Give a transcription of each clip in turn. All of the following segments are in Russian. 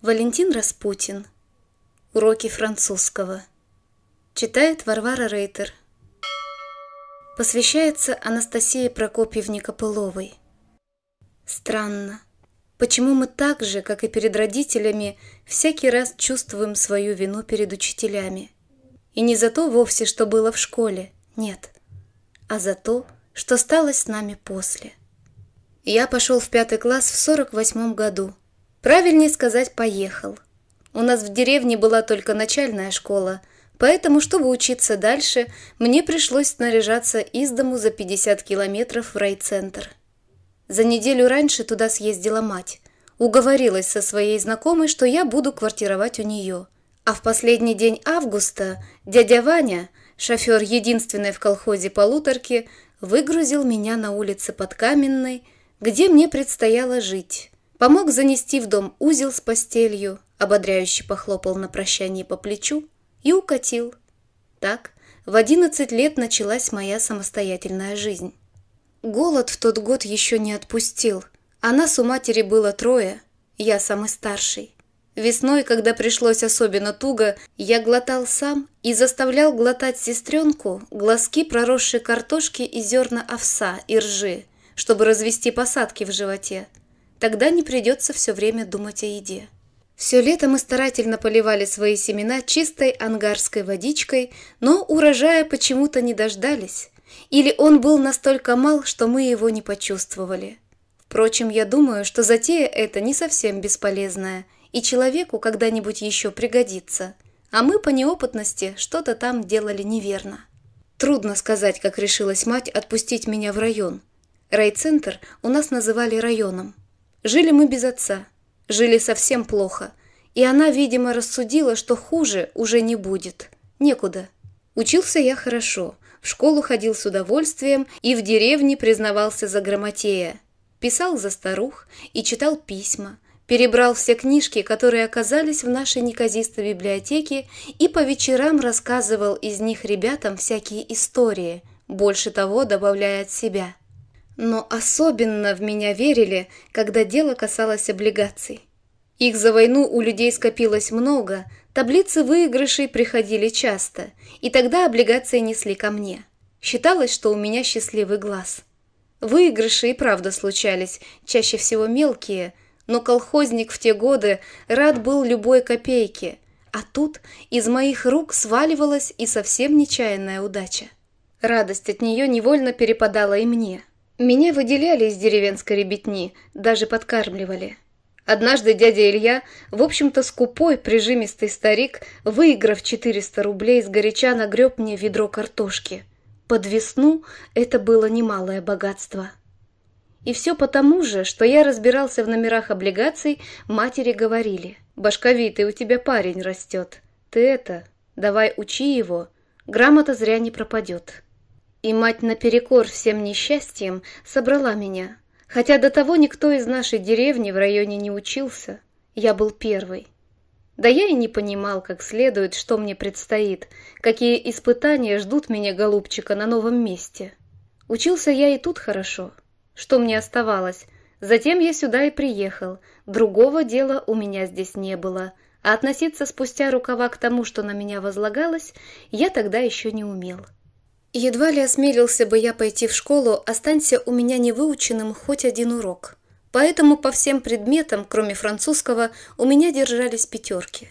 Валентин Распутин. Уроки французского. Читает Варвара Рейтер. Посвящается Анастасии Прокопьевне Копыловой. Странно. Почему мы так же, как и перед родителями, всякий раз чувствуем свою вину перед учителями? И не за то вовсе, что было в школе, нет, а за то, что стало с нами после. Я пошел в пятый класс в сорок восьмом году – Правильнее сказать «поехал». У нас в деревне была только начальная школа, поэтому, чтобы учиться дальше, мне пришлось снаряжаться из дому за 50 километров в райцентр. За неделю раньше туда съездила мать. Уговорилась со своей знакомой, что я буду квартировать у нее. А в последний день августа дядя Ваня, шофер единственной в колхозе полуторки, выгрузил меня на улице под Каменной, где мне предстояло жить помог занести в дом узел с постелью, ободряюще похлопал на прощание по плечу и укатил. Так в одиннадцать лет началась моя самостоятельная жизнь. Голод в тот год еще не отпустил. А нас у матери было трое, я самый старший. Весной, когда пришлось особенно туго, я глотал сам и заставлял глотать сестренку глазки проросшей картошки и зерна овса и ржи, чтобы развести посадки в животе. Тогда не придется все время думать о еде. Все лето мы старательно поливали свои семена чистой ангарской водичкой, но урожая почему-то не дождались. Или он был настолько мал, что мы его не почувствовали. Впрочем, я думаю, что затея эта не совсем бесполезная, и человеку когда-нибудь еще пригодится. А мы по неопытности что-то там делали неверно. Трудно сказать, как решилась мать отпустить меня в район. Райцентр у нас называли районом. Жили мы без отца, жили совсем плохо, и она, видимо, рассудила, что хуже уже не будет. Некуда. Учился я хорошо, в школу ходил с удовольствием и в деревне признавался за грамотея. Писал за старух и читал письма, перебрал все книжки, которые оказались в нашей неказистой библиотеке, и по вечерам рассказывал из них ребятам всякие истории, больше того добавляя от себя – но особенно в меня верили, когда дело касалось облигаций. Их за войну у людей скопилось много, таблицы выигрышей приходили часто, и тогда облигации несли ко мне. Считалось, что у меня счастливый глаз. Выигрыши и правда случались, чаще всего мелкие, но колхозник в те годы рад был любой копейке, а тут из моих рук сваливалась и совсем нечаянная удача. Радость от нее невольно перепадала и мне. Меня выделяли из деревенской ребятни, даже подкармливали. Однажды дядя Илья, в общем-то скупой, прижимистый старик, выиграв 400 рублей, сгоряча нагреб мне ведро картошки. Под весну это было немалое богатство. И все потому же, что я разбирался в номерах облигаций, матери говорили, «Башковитый у тебя парень растет. Ты это, давай учи его, грамота зря не пропадет». И мать наперекор всем несчастьям собрала меня, хотя до того никто из нашей деревни в районе не учился. Я был первый. Да я и не понимал как следует, что мне предстоит, какие испытания ждут меня, голубчика, на новом месте. Учился я и тут хорошо. Что мне оставалось? Затем я сюда и приехал. Другого дела у меня здесь не было. А относиться спустя рукава к тому, что на меня возлагалось, я тогда еще не умел. Едва ли осмелился бы я пойти в школу, останься у меня невыученным хоть один урок. Поэтому по всем предметам, кроме французского, у меня держались пятерки.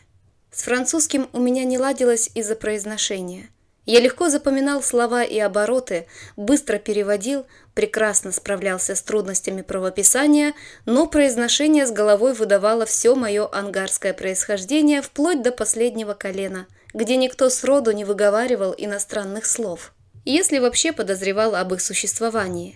С французским у меня не ладилось из-за произношения. Я легко запоминал слова и обороты, быстро переводил, прекрасно справлялся с трудностями правописания, но произношение с головой выдавало все мое ангарское происхождение вплоть до последнего колена, где никто сроду не выговаривал иностранных слов если вообще подозревал об их существовании.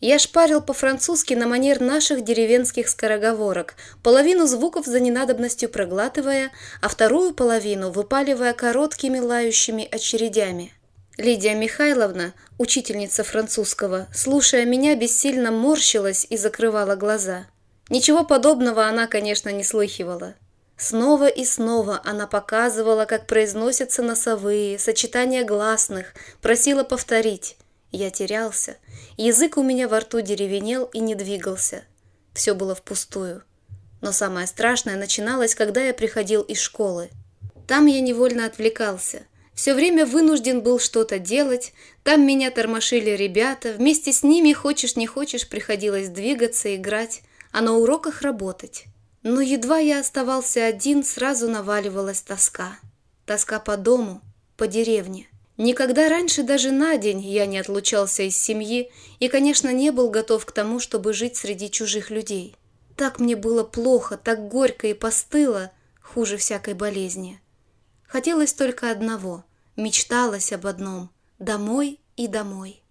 Я шпарил по-французски на манер наших деревенских скороговорок, половину звуков за ненадобностью проглатывая, а вторую половину выпаливая короткими лающими очередями. Лидия Михайловна, учительница французского, слушая меня, бессильно морщилась и закрывала глаза. Ничего подобного она, конечно, не слыхивала. Снова и снова она показывала, как произносятся носовые, сочетания гласных, просила повторить. Я терялся. Язык у меня во рту деревенел и не двигался. Все было впустую. Но самое страшное начиналось, когда я приходил из школы. Там я невольно отвлекался. Все время вынужден был что-то делать. Там меня тормошили ребята. Вместе с ними, хочешь не хочешь, приходилось двигаться, играть, а на уроках работать. Но едва я оставался один, сразу наваливалась тоска. Тоска по дому, по деревне. Никогда раньше даже на день я не отлучался из семьи и, конечно, не был готов к тому, чтобы жить среди чужих людей. Так мне было плохо, так горько и постыло, хуже всякой болезни. Хотелось только одного, мечталось об одном – домой и домой.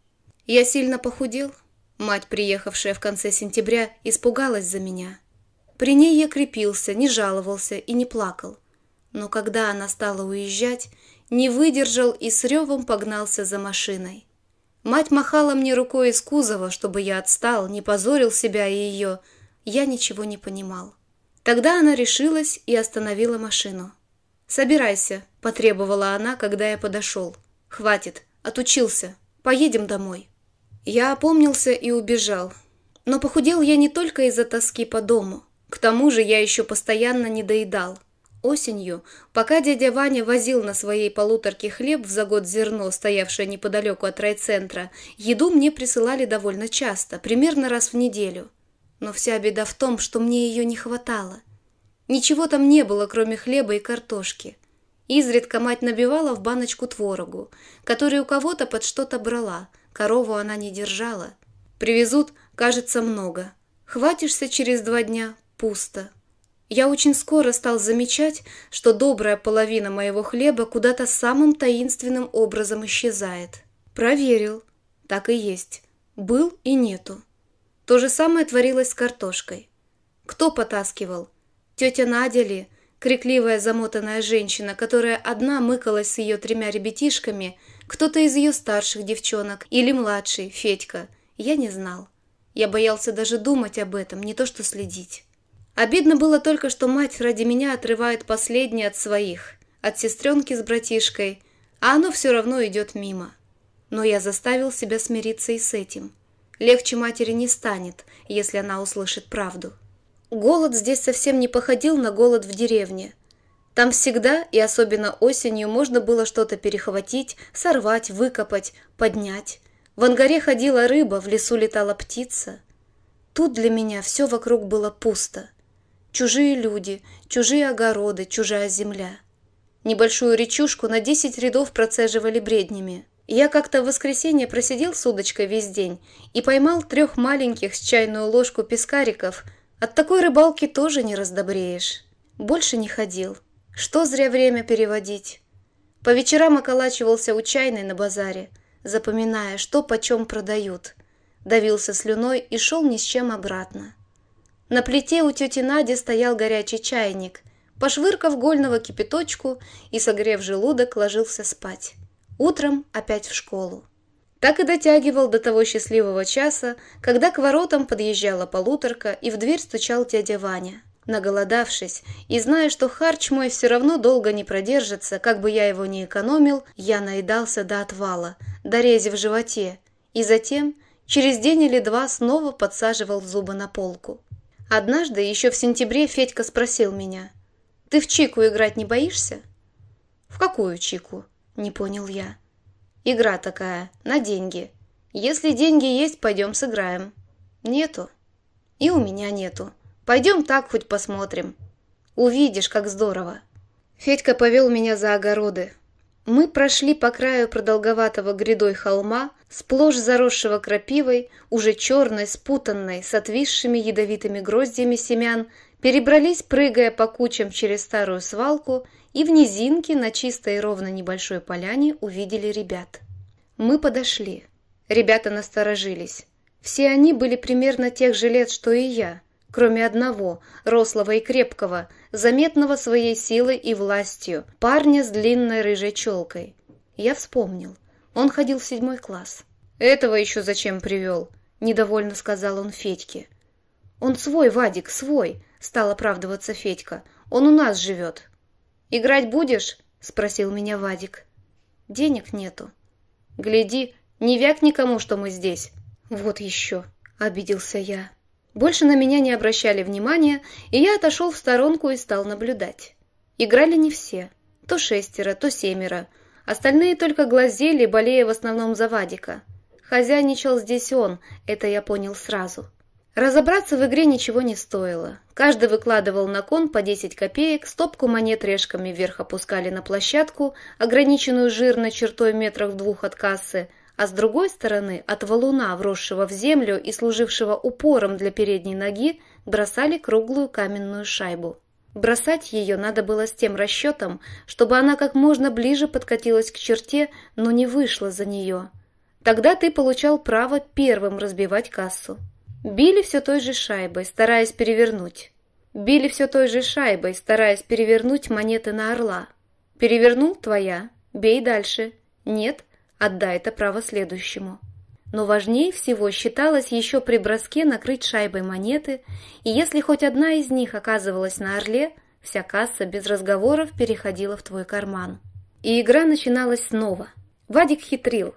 Я сильно похудел. Мать, приехавшая в конце сентября, испугалась за меня – при ней я крепился, не жаловался и не плакал. Но когда она стала уезжать, не выдержал и с ревом погнался за машиной. Мать махала мне рукой из кузова, чтобы я отстал, не позорил себя и ее. Я ничего не понимал. Тогда она решилась и остановила машину. «Собирайся», — потребовала она, когда я подошел. «Хватит, отучился. Поедем домой». Я опомнился и убежал. Но похудел я не только из-за тоски по дому. К тому же я еще постоянно не доедал. Осенью, пока дядя Ваня возил на своей полуторке хлеб в загод зерно, стоявшее неподалеку от райцентра, еду мне присылали довольно часто, примерно раз в неделю. Но вся беда в том, что мне ее не хватало. Ничего там не было, кроме хлеба и картошки. Изредка мать набивала в баночку творогу, который у кого-то под что-то брала, корову она не держала. Привезут, кажется, много. Хватишься через два дня, пусто. Я очень скоро стал замечать, что добрая половина моего хлеба куда-то самым таинственным образом исчезает. Проверил. Так и есть. Был и нету. То же самое творилось с картошкой. Кто потаскивал? Тетя Надя ли? Крикливая замотанная женщина, которая одна мыкалась с ее тремя ребятишками, кто-то из ее старших девчонок или младший, Федька. Я не знал. Я боялся даже думать об этом, не то что следить. Обидно было только, что мать ради меня отрывает последнее от своих, от сестренки с братишкой, а оно все равно идет мимо. Но я заставил себя смириться и с этим. Легче матери не станет, если она услышит правду. Голод здесь совсем не походил на голод в деревне. Там всегда, и особенно осенью, можно было что-то перехватить, сорвать, выкопать, поднять. В ангаре ходила рыба, в лесу летала птица. Тут для меня все вокруг было пусто. Чужие люди, чужие огороды, чужая земля. Небольшую речушку на десять рядов процеживали бреднями. Я как-то в воскресенье просидел с удочкой весь день и поймал трех маленьких с чайную ложку пескариков. От такой рыбалки тоже не раздобреешь. Больше не ходил. Что зря время переводить. По вечерам околачивался у чайной на базаре, запоминая, что почем продают. Давился слюной и шел ни с чем обратно. На плите у тети Нади стоял горячий чайник. Пошвыркав гольного кипяточку и согрев желудок, ложился спать. Утром опять в школу. Так и дотягивал до того счастливого часа, когда к воротам подъезжала полуторка и в дверь стучал дядя Ваня. Наголодавшись и зная, что харч мой все равно долго не продержится, как бы я его ни экономил, я наедался до отвала, до рези в животе, и затем через день или два снова подсаживал зубы на полку. Однажды, еще в сентябре, Федька спросил меня, «Ты в Чику играть не боишься?» «В какую Чику?» – не понял я. «Игра такая, на деньги. Если деньги есть, пойдем сыграем». «Нету». «И у меня нету. Пойдем так хоть посмотрим. Увидишь, как здорово». Федька повел меня за огороды. Мы прошли по краю продолговатого грядой холма – сплошь заросшего крапивой, уже черной, спутанной, с отвисшими ядовитыми гроздьями семян, перебрались, прыгая по кучам через старую свалку, и в низинке на чистой и ровно небольшой поляне увидели ребят. Мы подошли. Ребята насторожились. Все они были примерно тех же лет, что и я, кроме одного, рослого и крепкого, заметного своей силой и властью, парня с длинной рыжей челкой. Я вспомнил. Он ходил в седьмой класс. «Этого еще зачем привел?» – недовольно сказал он Федьке. «Он свой, Вадик, свой!» – стал оправдываться Федька. «Он у нас живет!» «Играть будешь?» – спросил меня Вадик. «Денег нету». «Гляди, не вяк никому, что мы здесь!» «Вот еще!» – обиделся я. Больше на меня не обращали внимания, и я отошел в сторонку и стал наблюдать. Играли не все. То шестеро, то семеро – Остальные только глазели, болея в основном за Вадика. Хозяйничал здесь он, это я понял сразу. Разобраться в игре ничего не стоило. Каждый выкладывал на кон по 10 копеек, стопку монет решками вверх опускали на площадку, ограниченную жирной чертой метров двух от кассы, а с другой стороны, от валуна, вросшего в землю и служившего упором для передней ноги, бросали круглую каменную шайбу. Бросать ее надо было с тем расчетом, чтобы она как можно ближе подкатилась к черте, но не вышла за нее. Тогда ты получал право первым разбивать кассу. Били все той же шайбой, стараясь перевернуть. Били все той же шайбой, стараясь перевернуть монеты на орла. Перевернул твоя, бей дальше. Нет, отдай это право следующему. Но важнее всего считалось еще при броске накрыть шайбой монеты, и если хоть одна из них оказывалась на орле, вся касса без разговоров переходила в твой карман. И игра начиналась снова. Вадик хитрил.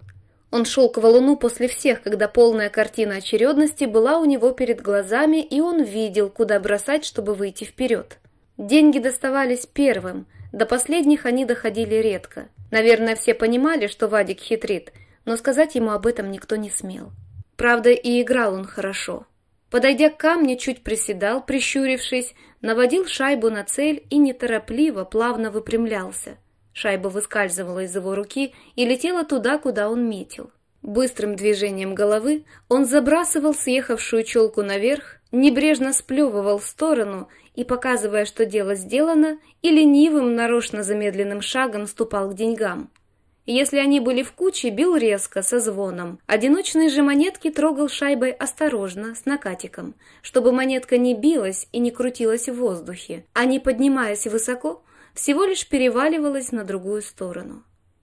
Он шел к валуну после всех, когда полная картина очередности была у него перед глазами, и он видел, куда бросать, чтобы выйти вперед. Деньги доставались первым, до последних они доходили редко. Наверное, все понимали, что Вадик хитрит – но сказать ему об этом никто не смел. Правда, и играл он хорошо. Подойдя к камню, чуть приседал, прищурившись, наводил шайбу на цель и неторопливо, плавно выпрямлялся. Шайба выскальзывала из его руки и летела туда, куда он метил. Быстрым движением головы он забрасывал съехавшую челку наверх, небрежно сплевывал в сторону и, показывая, что дело сделано, и ленивым, нарочно замедленным шагом ступал к деньгам – если они были в куче, бил резко, со звоном. Одиночные же монетки трогал шайбой осторожно, с накатиком, чтобы монетка не билась и не крутилась в воздухе, а не поднимаясь высоко, всего лишь переваливалась на другую сторону.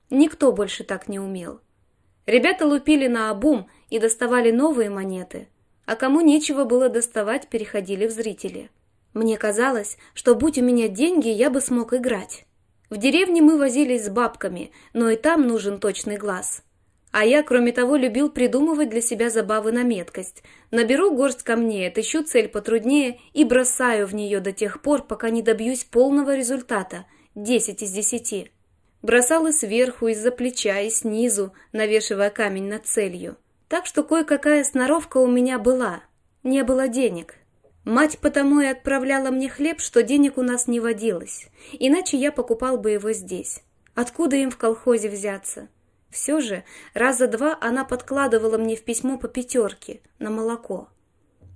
Никто больше так не умел. Ребята лупили на обум и доставали новые монеты, а кому нечего было доставать, переходили в зрители. Мне казалось, что будь у меня деньги, я бы смог играть. В деревне мы возились с бабками, но и там нужен точный глаз. А я, кроме того, любил придумывать для себя забавы на меткость. Наберу горсть камней, отыщу цель потруднее и бросаю в нее до тех пор, пока не добьюсь полного результата – 10 из 10. Бросал и сверху, из-за плеча, и снизу, навешивая камень над целью. Так что кое-какая сноровка у меня была. Не было денег, Мать потому и отправляла мне хлеб, что денег у нас не водилось, иначе я покупал бы его здесь. Откуда им в колхозе взяться? Все же, раза два она подкладывала мне в письмо по пятерке на молоко.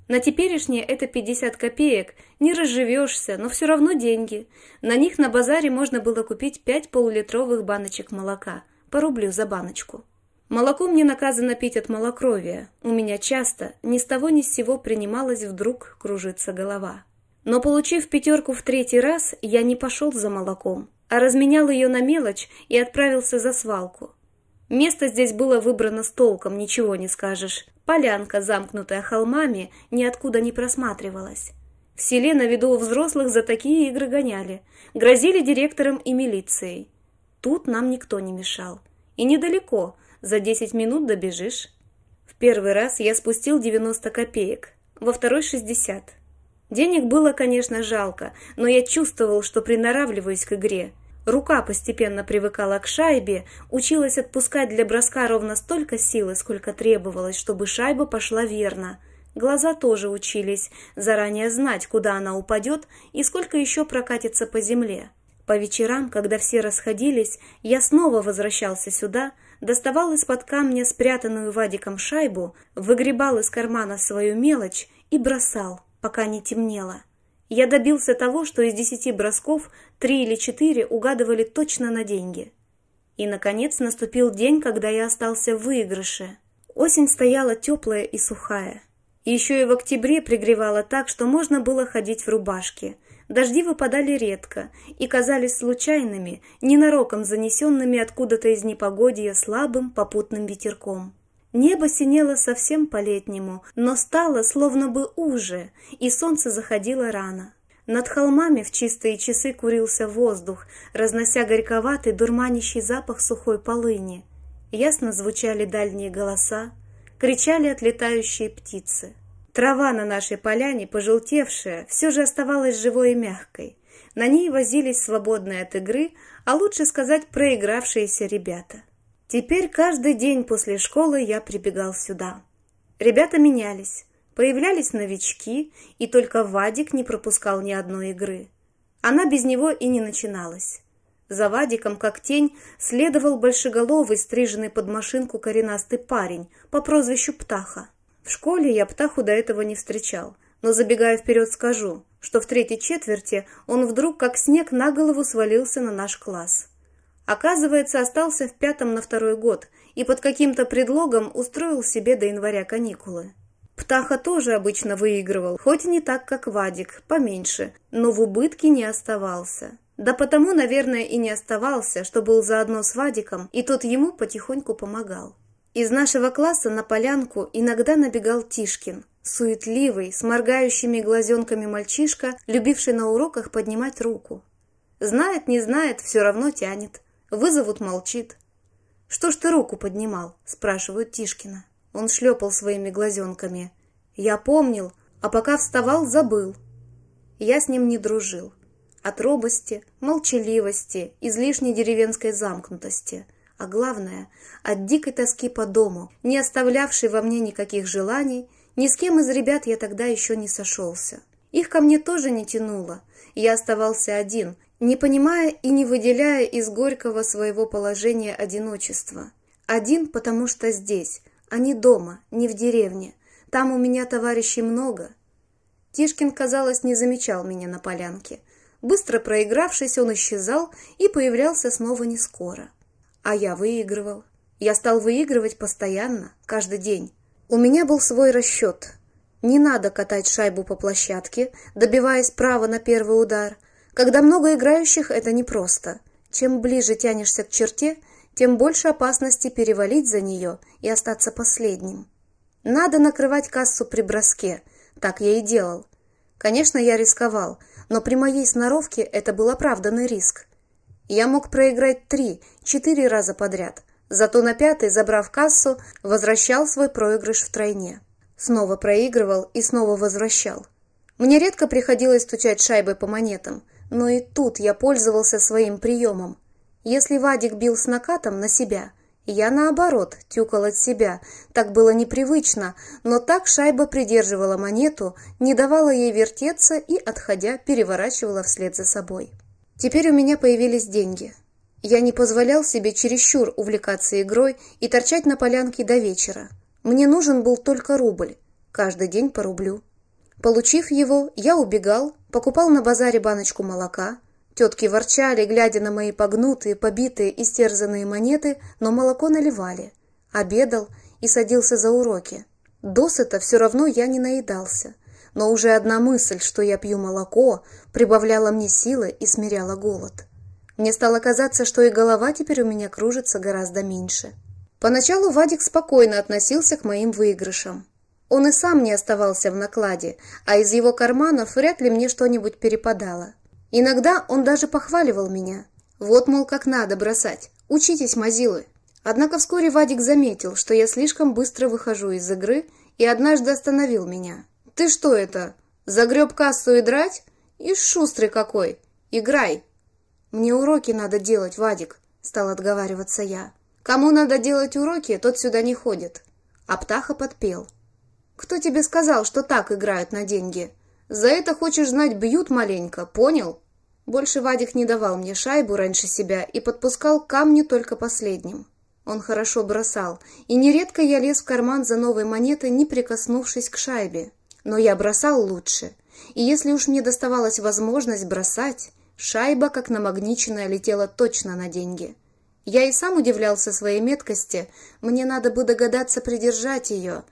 На теперешнее это 50 копеек, не разживешься, но все равно деньги. На них на базаре можно было купить 5 полулитровых баночек молока, по рублю за баночку. Молоко мне наказано пить от малокровия. У меня часто, ни с того ни с сего принималась вдруг кружиться голова. Но получив пятерку в третий раз, я не пошел за молоком, а разменял ее на мелочь и отправился за свалку. Место здесь было выбрано с толком, ничего не скажешь. Полянка, замкнутая холмами, ниоткуда не просматривалась. В селе на виду у взрослых за такие игры гоняли, грозили директором и милицией. Тут нам никто не мешал. И недалеко – за 10 минут добежишь. В первый раз я спустил 90 копеек, во второй 60. Денег было, конечно, жалко, но я чувствовал, что принаравливаюсь к игре. Рука постепенно привыкала к шайбе, училась отпускать для броска ровно столько силы, сколько требовалось, чтобы шайба пошла верно. Глаза тоже учились заранее знать, куда она упадет и сколько еще прокатится по земле. По вечерам, когда все расходились, я снова возвращался сюда – доставал из-под камня спрятанную Вадиком шайбу, выгребал из кармана свою мелочь и бросал, пока не темнело. Я добился того, что из десяти бросков три или четыре угадывали точно на деньги. И, наконец, наступил день, когда я остался в выигрыше. Осень стояла теплая и сухая. Еще и в октябре пригревало так, что можно было ходить в рубашке – Дожди выпадали редко и казались случайными, ненароком занесенными откуда-то из непогодья слабым попутным ветерком. Небо синело совсем по-летнему, но стало словно бы уже, и солнце заходило рано. Над холмами в чистые часы курился воздух, разнося горьковатый, дурманящий запах сухой полыни. Ясно звучали дальние голоса, кричали отлетающие птицы. Трава на нашей поляне, пожелтевшая, все же оставалась живой и мягкой. На ней возились свободные от игры, а лучше сказать, проигравшиеся ребята. Теперь каждый день после школы я прибегал сюда. Ребята менялись, появлялись новички, и только Вадик не пропускал ни одной игры. Она без него и не начиналась. За Вадиком, как тень, следовал большеголовый, стриженный под машинку коренастый парень по прозвищу Птаха. В школе я Птаху до этого не встречал, но забегая вперед скажу, что в третьей четверти он вдруг как снег на голову свалился на наш класс. Оказывается, остался в пятом на второй год и под каким-то предлогом устроил себе до января каникулы. Птаха тоже обычно выигрывал, хоть и не так, как Вадик, поменьше, но в убытке не оставался. Да потому, наверное, и не оставался, что был заодно с Вадиком, и тот ему потихоньку помогал. Из нашего класса на полянку иногда набегал Тишкин, суетливый, с моргающими глазенками мальчишка, любивший на уроках поднимать руку. Знает, не знает, все равно тянет. Вызовут, молчит. «Что ж ты руку поднимал?» – спрашивают Тишкина. Он шлепал своими глазенками. «Я помнил, а пока вставал, забыл». Я с ним не дружил. От робости, молчаливости, излишней деревенской замкнутости – а главное, от дикой тоски по дому, не оставлявшей во мне никаких желаний, ни с кем из ребят я тогда еще не сошелся. Их ко мне тоже не тянуло, я оставался один, не понимая и не выделяя из горького своего положения одиночества. Один, потому что здесь, а не дома, не в деревне. Там у меня товарищей много. Тишкин, казалось, не замечал меня на полянке. Быстро проигравшись, он исчезал и появлялся снова не скоро. А я выигрывал. Я стал выигрывать постоянно, каждый день. У меня был свой расчет. Не надо катать шайбу по площадке, добиваясь права на первый удар. Когда много играющих, это непросто. Чем ближе тянешься к черте, тем больше опасности перевалить за нее и остаться последним. Надо накрывать кассу при броске. Так я и делал. Конечно, я рисковал, но при моей сноровке это был оправданный риск. Я мог проиграть три четыре раза подряд. Зато на пятый, забрав кассу, возвращал свой проигрыш втройне. Снова проигрывал и снова возвращал. Мне редко приходилось стучать шайбой по монетам, но и тут я пользовался своим приемом. Если Вадик бил с накатом на себя, я, наоборот, тюкал от себя. Так было непривычно, но так шайба придерживала монету, не давала ей вертеться и, отходя, переворачивала вслед за собой. Теперь у меня появились деньги – я не позволял себе чересчур увлекаться игрой и торчать на полянке до вечера. Мне нужен был только рубль, каждый день по рублю. Получив его, я убегал, покупал на базаре баночку молока. Тетки ворчали, глядя на мои погнутые, побитые, истерзанные монеты, но молоко наливали. Обедал и садился за уроки. Досыта все равно я не наедался. Но уже одна мысль, что я пью молоко, прибавляла мне силы и смиряла голод. Мне стало казаться, что и голова теперь у меня кружится гораздо меньше. Поначалу Вадик спокойно относился к моим выигрышам. Он и сам не оставался в накладе, а из его карманов вряд ли мне что-нибудь перепадало. Иногда он даже похваливал меня. Вот, мол, как надо бросать. Учитесь, мазилы. Однако вскоре Вадик заметил, что я слишком быстро выхожу из игры и однажды остановил меня. «Ты что это? Загреб кассу и драть? И шустрый какой! Играй!» «Мне уроки надо делать, Вадик», — стал отговариваться я. «Кому надо делать уроки, тот сюда не ходит». А Птаха подпел. «Кто тебе сказал, что так играют на деньги? За это, хочешь знать, бьют маленько, понял?» Больше Вадик не давал мне шайбу раньше себя и подпускал камни только последним. Он хорошо бросал, и нередко я лез в карман за новой монетой, не прикоснувшись к шайбе. Но я бросал лучше, и если уж мне доставалась возможность бросать, Шайба, как намагниченная, летела точно на деньги. Я и сам удивлялся своей меткости, мне надо бы догадаться придержать ее,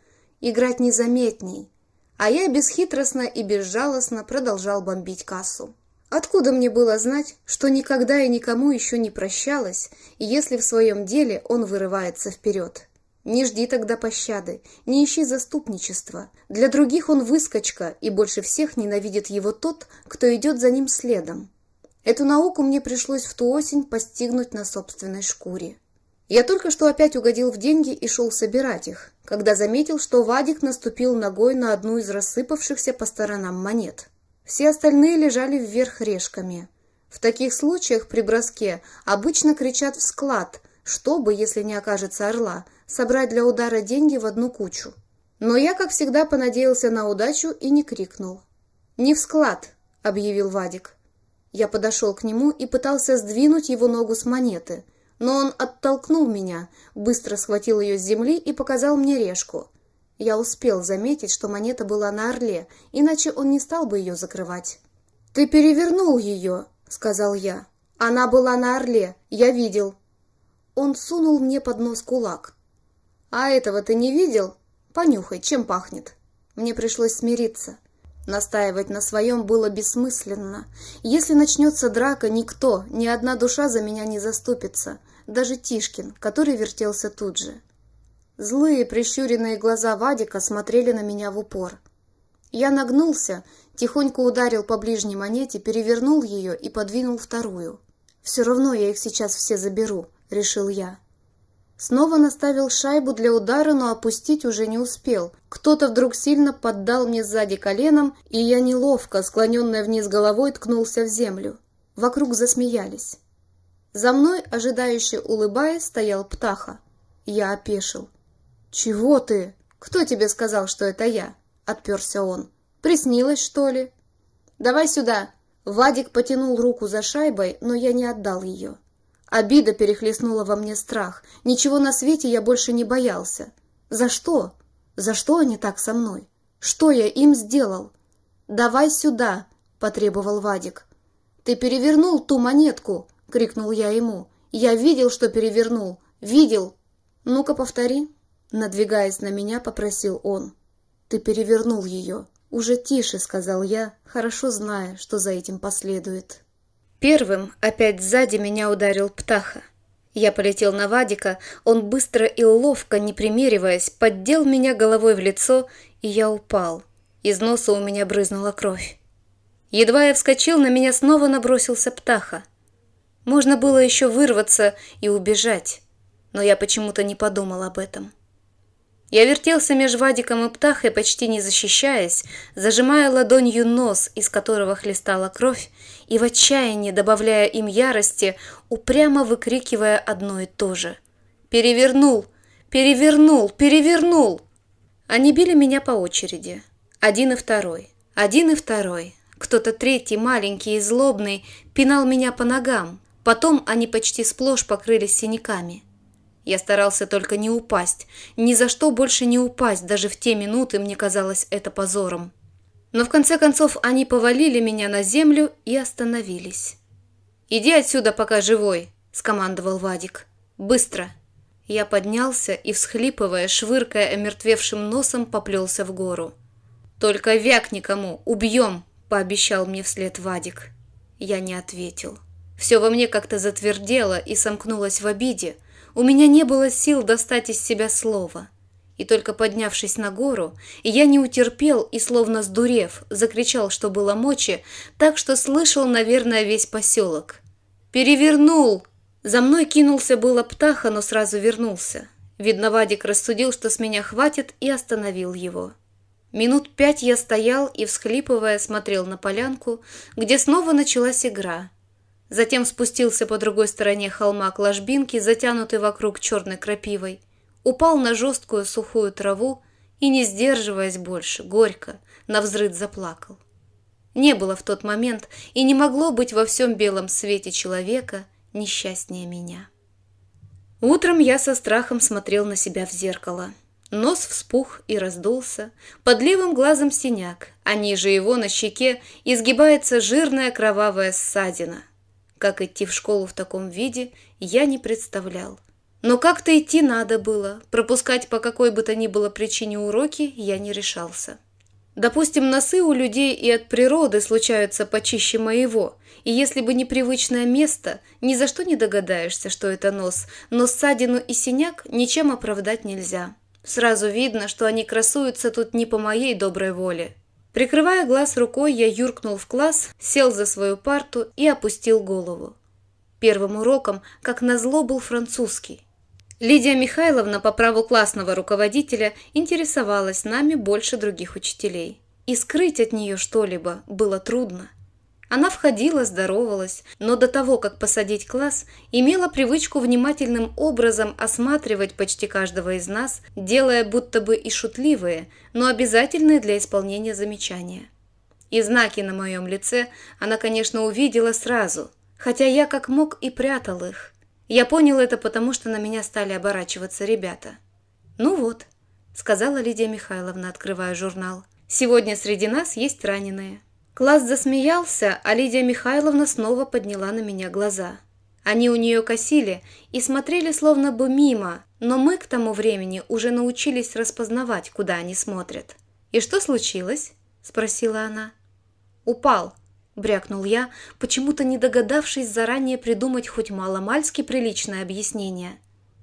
играть незаметней. А я бесхитростно и безжалостно продолжал бомбить кассу. Откуда мне было знать, что никогда и никому еще не прощалась, если в своем деле он вырывается вперед? Не жди тогда пощады, не ищи заступничества. Для других он выскочка, и больше всех ненавидит его тот, кто идет за ним следом. Эту науку мне пришлось в ту осень постигнуть на собственной шкуре. Я только что опять угодил в деньги и шел собирать их, когда заметил, что Вадик наступил ногой на одну из рассыпавшихся по сторонам монет. Все остальные лежали вверх решками. В таких случаях при броске обычно кричат в склад, чтобы, если не окажется орла, собрать для удара деньги в одну кучу. Но я, как всегда, понадеялся на удачу и не крикнул. «Не в склад», — объявил Вадик. Я подошел к нему и пытался сдвинуть его ногу с монеты, но он оттолкнул меня, быстро схватил ее с земли и показал мне решку. Я успел заметить, что монета была на орле, иначе он не стал бы ее закрывать. «Ты перевернул ее», — сказал я. «Она была на орле, я видел». Он сунул мне под нос кулак. «А этого ты не видел? Понюхай, чем пахнет». Мне пришлось смириться. Настаивать на своем было бессмысленно. Если начнется драка, никто, ни одна душа за меня не заступится. Даже Тишкин, который вертелся тут же. Злые прищуренные глаза Вадика смотрели на меня в упор. Я нагнулся, тихонько ударил по ближней монете, перевернул ее и подвинул вторую. «Все равно я их сейчас все заберу», — решил я. Снова наставил шайбу для удара, но опустить уже не успел. Кто-то вдруг сильно поддал мне сзади коленом, и я неловко, склоненная вниз головой, ткнулся в землю. Вокруг засмеялись. За мной, ожидающе улыбаясь, стоял Птаха. Я опешил. «Чего ты? Кто тебе сказал, что это я?» — отперся он. «Приснилось, что ли?» «Давай сюда!» Вадик потянул руку за шайбой, но я не отдал ее. Обида перехлестнула во мне страх. Ничего на свете я больше не боялся. За что? За что они так со мной? Что я им сделал? «Давай сюда!» — потребовал Вадик. «Ты перевернул ту монетку!» — крикнул я ему. «Я видел, что перевернул! Видел!» «Ну-ка, повтори!» — надвигаясь на меня, попросил он. «Ты перевернул ее!» «Уже тише!» — сказал я, хорошо зная, что за этим последует. Первым опять сзади меня ударил птаха. Я полетел на Вадика, он быстро и ловко, не примериваясь, поддел меня головой в лицо, и я упал. Из носа у меня брызнула кровь. Едва я вскочил, на меня снова набросился птаха. Можно было еще вырваться и убежать, но я почему-то не подумал об этом. Я вертелся между Вадиком и Птахой, почти не защищаясь, зажимая ладонью нос, из которого хлестала кровь, и в отчаянии, добавляя им ярости, упрямо выкрикивая одно и то же. «Перевернул! Перевернул! Перевернул!» Они били меня по очереди. Один и второй. Один и второй. Кто-то третий, маленький и злобный, пинал меня по ногам. Потом они почти сплошь покрылись синяками. Я старался только не упасть. Ни за что больше не упасть, даже в те минуты мне казалось это позором. Но в конце концов они повалили меня на землю и остановились. «Иди отсюда, пока живой», – скомандовал Вадик. «Быстро». Я поднялся и, всхлипывая, швыркая омертвевшим носом, поплелся в гору. «Только вякни кому, убьем!» – пообещал мне вслед Вадик. Я не ответил. Все во мне как-то затвердело и сомкнулось в обиде – у меня не было сил достать из себя слова. И только поднявшись на гору, я не утерпел и, словно сдурев, закричал, что было мочи, так что слышал, наверное, весь поселок. «Перевернул!» За мной кинулся было птаха, но сразу вернулся. Видно, Вадик рассудил, что с меня хватит, и остановил его. Минут пять я стоял и, всхлипывая, смотрел на полянку, где снова началась игра – Затем спустился по другой стороне холма к ложбинке, затянутой вокруг черной крапивой, упал на жесткую сухую траву и, не сдерживаясь больше, горько, на взрыд заплакал. Не было в тот момент и не могло быть во всем белом свете человека несчастнее меня. Утром я со страхом смотрел на себя в зеркало. Нос вспух и раздулся, под левым глазом синяк, а ниже его на щеке изгибается жирная кровавая ссадина – как идти в школу в таком виде, я не представлял. Но как-то идти надо было. Пропускать по какой бы то ни было причине уроки я не решался. Допустим, носы у людей и от природы случаются почище моего, и если бы непривычное место, ни за что не догадаешься, что это нос, но ссадину и синяк ничем оправдать нельзя. Сразу видно, что они красуются тут не по моей доброй воле. Прикрывая глаз рукой, я юркнул в класс, сел за свою парту и опустил голову. Первым уроком, как назло, был французский. Лидия Михайловна по праву классного руководителя интересовалась нами больше других учителей. И скрыть от нее что-либо было трудно. Она входила, здоровалась, но до того, как посадить класс, имела привычку внимательным образом осматривать почти каждого из нас, делая будто бы и шутливые, но обязательные для исполнения замечания. И знаки на моем лице она, конечно, увидела сразу, хотя я как мог и прятал их. Я понял это потому, что на меня стали оборачиваться ребята. «Ну вот», — сказала Лидия Михайловна, открывая журнал, — «сегодня среди нас есть раненые». Класс засмеялся, а Лидия Михайловна снова подняла на меня глаза. Они у нее косили и смотрели словно бы мимо, но мы к тому времени уже научились распознавать, куда они смотрят. «И что случилось?» – спросила она. «Упал», – брякнул я, почему-то не догадавшись заранее придумать хоть маломальски приличное объяснение.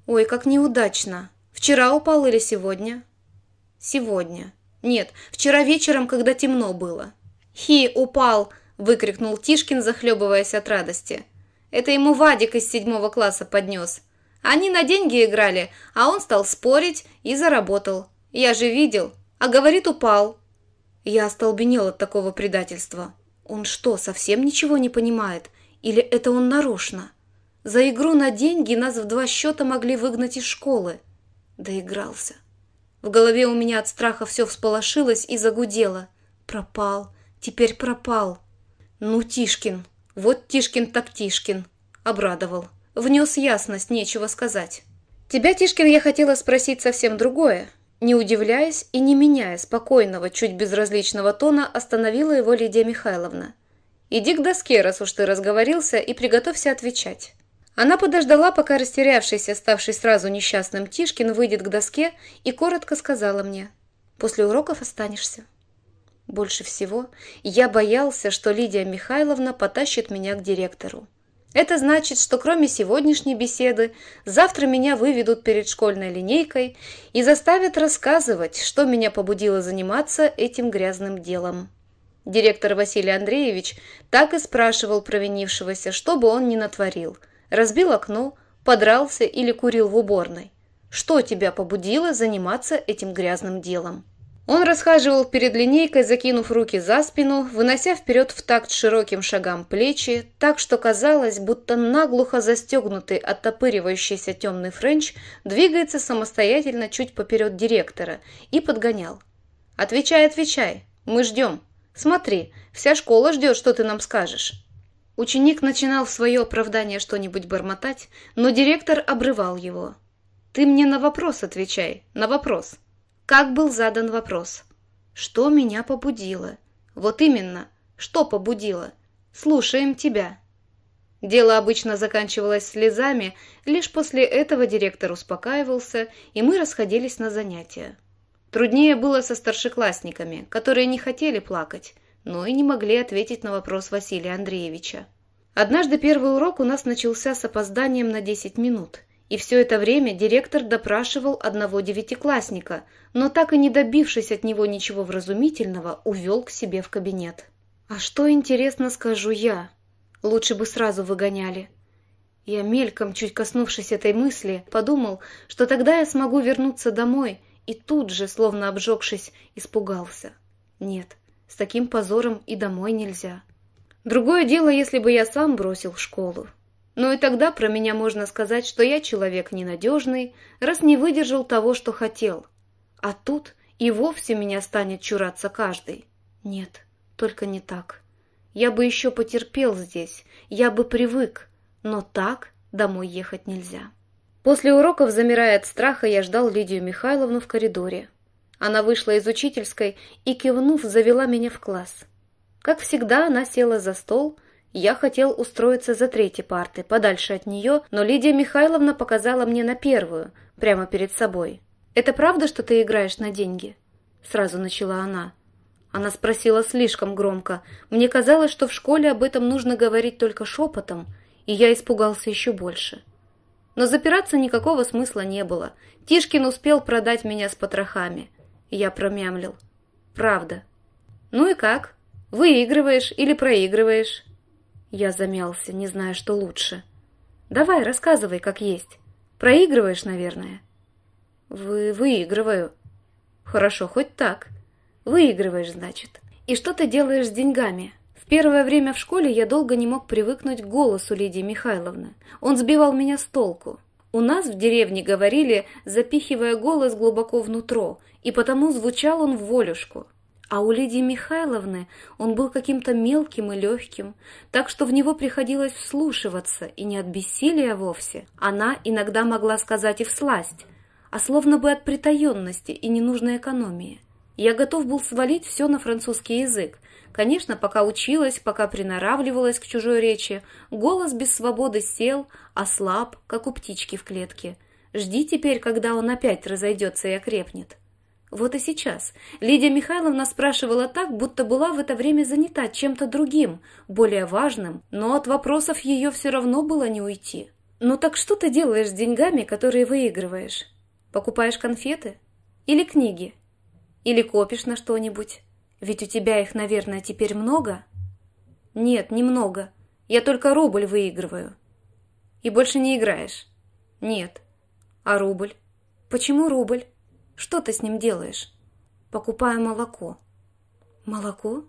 «Ой, как неудачно. Вчера упал или сегодня?» «Сегодня. Нет, вчера вечером, когда темно было», «Хи, упал!» – выкрикнул Тишкин, захлебываясь от радости. Это ему Вадик из седьмого класса поднес. Они на деньги играли, а он стал спорить и заработал. Я же видел, а говорит, упал. Я остолбенел от такого предательства. Он что, совсем ничего не понимает? Или это он нарочно? За игру на деньги нас в два счета могли выгнать из школы. Доигрался. В голове у меня от страха все всполошилось и загудело. Пропал. Теперь пропал. Ну, Тишкин. Вот Тишкин так Тишкин. Обрадовал. Внес ясность, нечего сказать. Тебя, Тишкин, я хотела спросить совсем другое. Не удивляясь и не меняя спокойного, чуть безразличного тона, остановила его Лидия Михайловна. «Иди к доске, раз уж ты разговорился, и приготовься отвечать». Она подождала, пока растерявшийся, ставший сразу несчастным Тишкин выйдет к доске и коротко сказала мне «После уроков останешься». Больше всего я боялся, что Лидия Михайловна потащит меня к директору. Это значит, что кроме сегодняшней беседы, завтра меня выведут перед школьной линейкой и заставят рассказывать, что меня побудило заниматься этим грязным делом. Директор Василий Андреевич так и спрашивал провинившегося, что бы он ни натворил. Разбил окно, подрался или курил в уборной. Что тебя побудило заниматься этим грязным делом? Он расхаживал перед линейкой, закинув руки за спину, вынося вперед в такт широким шагам плечи, так что казалось, будто наглухо застегнутый оттопыривающийся темный френч двигается самостоятельно чуть поперед директора и подгонял. «Отвечай, отвечай, мы ждем. Смотри, вся школа ждет, что ты нам скажешь». Ученик начинал в свое оправдание что-нибудь бормотать, но директор обрывал его. «Ты мне на вопрос отвечай, на вопрос. Как был задан вопрос? Что меня побудило? Вот именно, что побудило? Слушаем тебя. Дело обычно заканчивалось слезами, лишь после этого директор успокаивался, и мы расходились на занятия. Труднее было со старшеклассниками, которые не хотели плакать, но и не могли ответить на вопрос Василия Андреевича. Однажды первый урок у нас начался с опозданием на 10 минут – и все это время директор допрашивал одного девятиклассника, но так и не добившись от него ничего вразумительного, увел к себе в кабинет. «А что, интересно, скажу я? Лучше бы сразу выгоняли». Я мельком, чуть коснувшись этой мысли, подумал, что тогда я смогу вернуться домой, и тут же, словно обжегшись, испугался. Нет, с таким позором и домой нельзя. Другое дело, если бы я сам бросил школу. Но ну и тогда про меня можно сказать, что я человек ненадежный, раз не выдержал того, что хотел. А тут и вовсе меня станет чураться каждый. Нет, только не так. Я бы еще потерпел здесь, я бы привык, но так домой ехать нельзя. После уроков, замирая от страха, я ждал Лидию Михайловну в коридоре. Она вышла из учительской и, кивнув, завела меня в класс. Как всегда, она села за стол, я хотел устроиться за третьей партой, подальше от нее, но Лидия Михайловна показала мне на первую, прямо перед собой. «Это правда, что ты играешь на деньги?» Сразу начала она. Она спросила слишком громко. Мне казалось, что в школе об этом нужно говорить только шепотом, и я испугался еще больше. Но запираться никакого смысла не было. Тишкин успел продать меня с потрохами. Я промямлил. «Правда». «Ну и как? Выигрываешь или проигрываешь?» Я замялся, не зная, что лучше. «Давай, рассказывай, как есть. Проигрываешь, наверное?» «Вы... выигрываю». «Хорошо, хоть так. Выигрываешь, значит. И что ты делаешь с деньгами?» В первое время в школе я долго не мог привыкнуть к голосу Лидии Михайловны. Он сбивал меня с толку. У нас в деревне говорили, запихивая голос глубоко внутрь, и потому звучал он в волюшку а у Лидии Михайловны он был каким-то мелким и легким, так что в него приходилось вслушиваться, и не от бессилия вовсе. Она иногда могла сказать и всласть, а словно бы от притаенности и ненужной экономии. Я готов был свалить все на французский язык. Конечно, пока училась, пока приноравливалась к чужой речи, голос без свободы сел, ослаб, а как у птички в клетке. Жди теперь, когда он опять разойдется и окрепнет. Вот и сейчас. Лидия Михайловна спрашивала так, будто была в это время занята чем-то другим, более важным, но от вопросов ее все равно было не уйти. «Ну так что ты делаешь с деньгами, которые выигрываешь? Покупаешь конфеты? Или книги? Или копишь на что-нибудь? Ведь у тебя их, наверное, теперь много?» «Нет, немного. Я только рубль выигрываю». «И больше не играешь?» «Нет». «А рубль?» «Почему рубль?» Что ты с ним делаешь? Покупаю молоко. Молоко?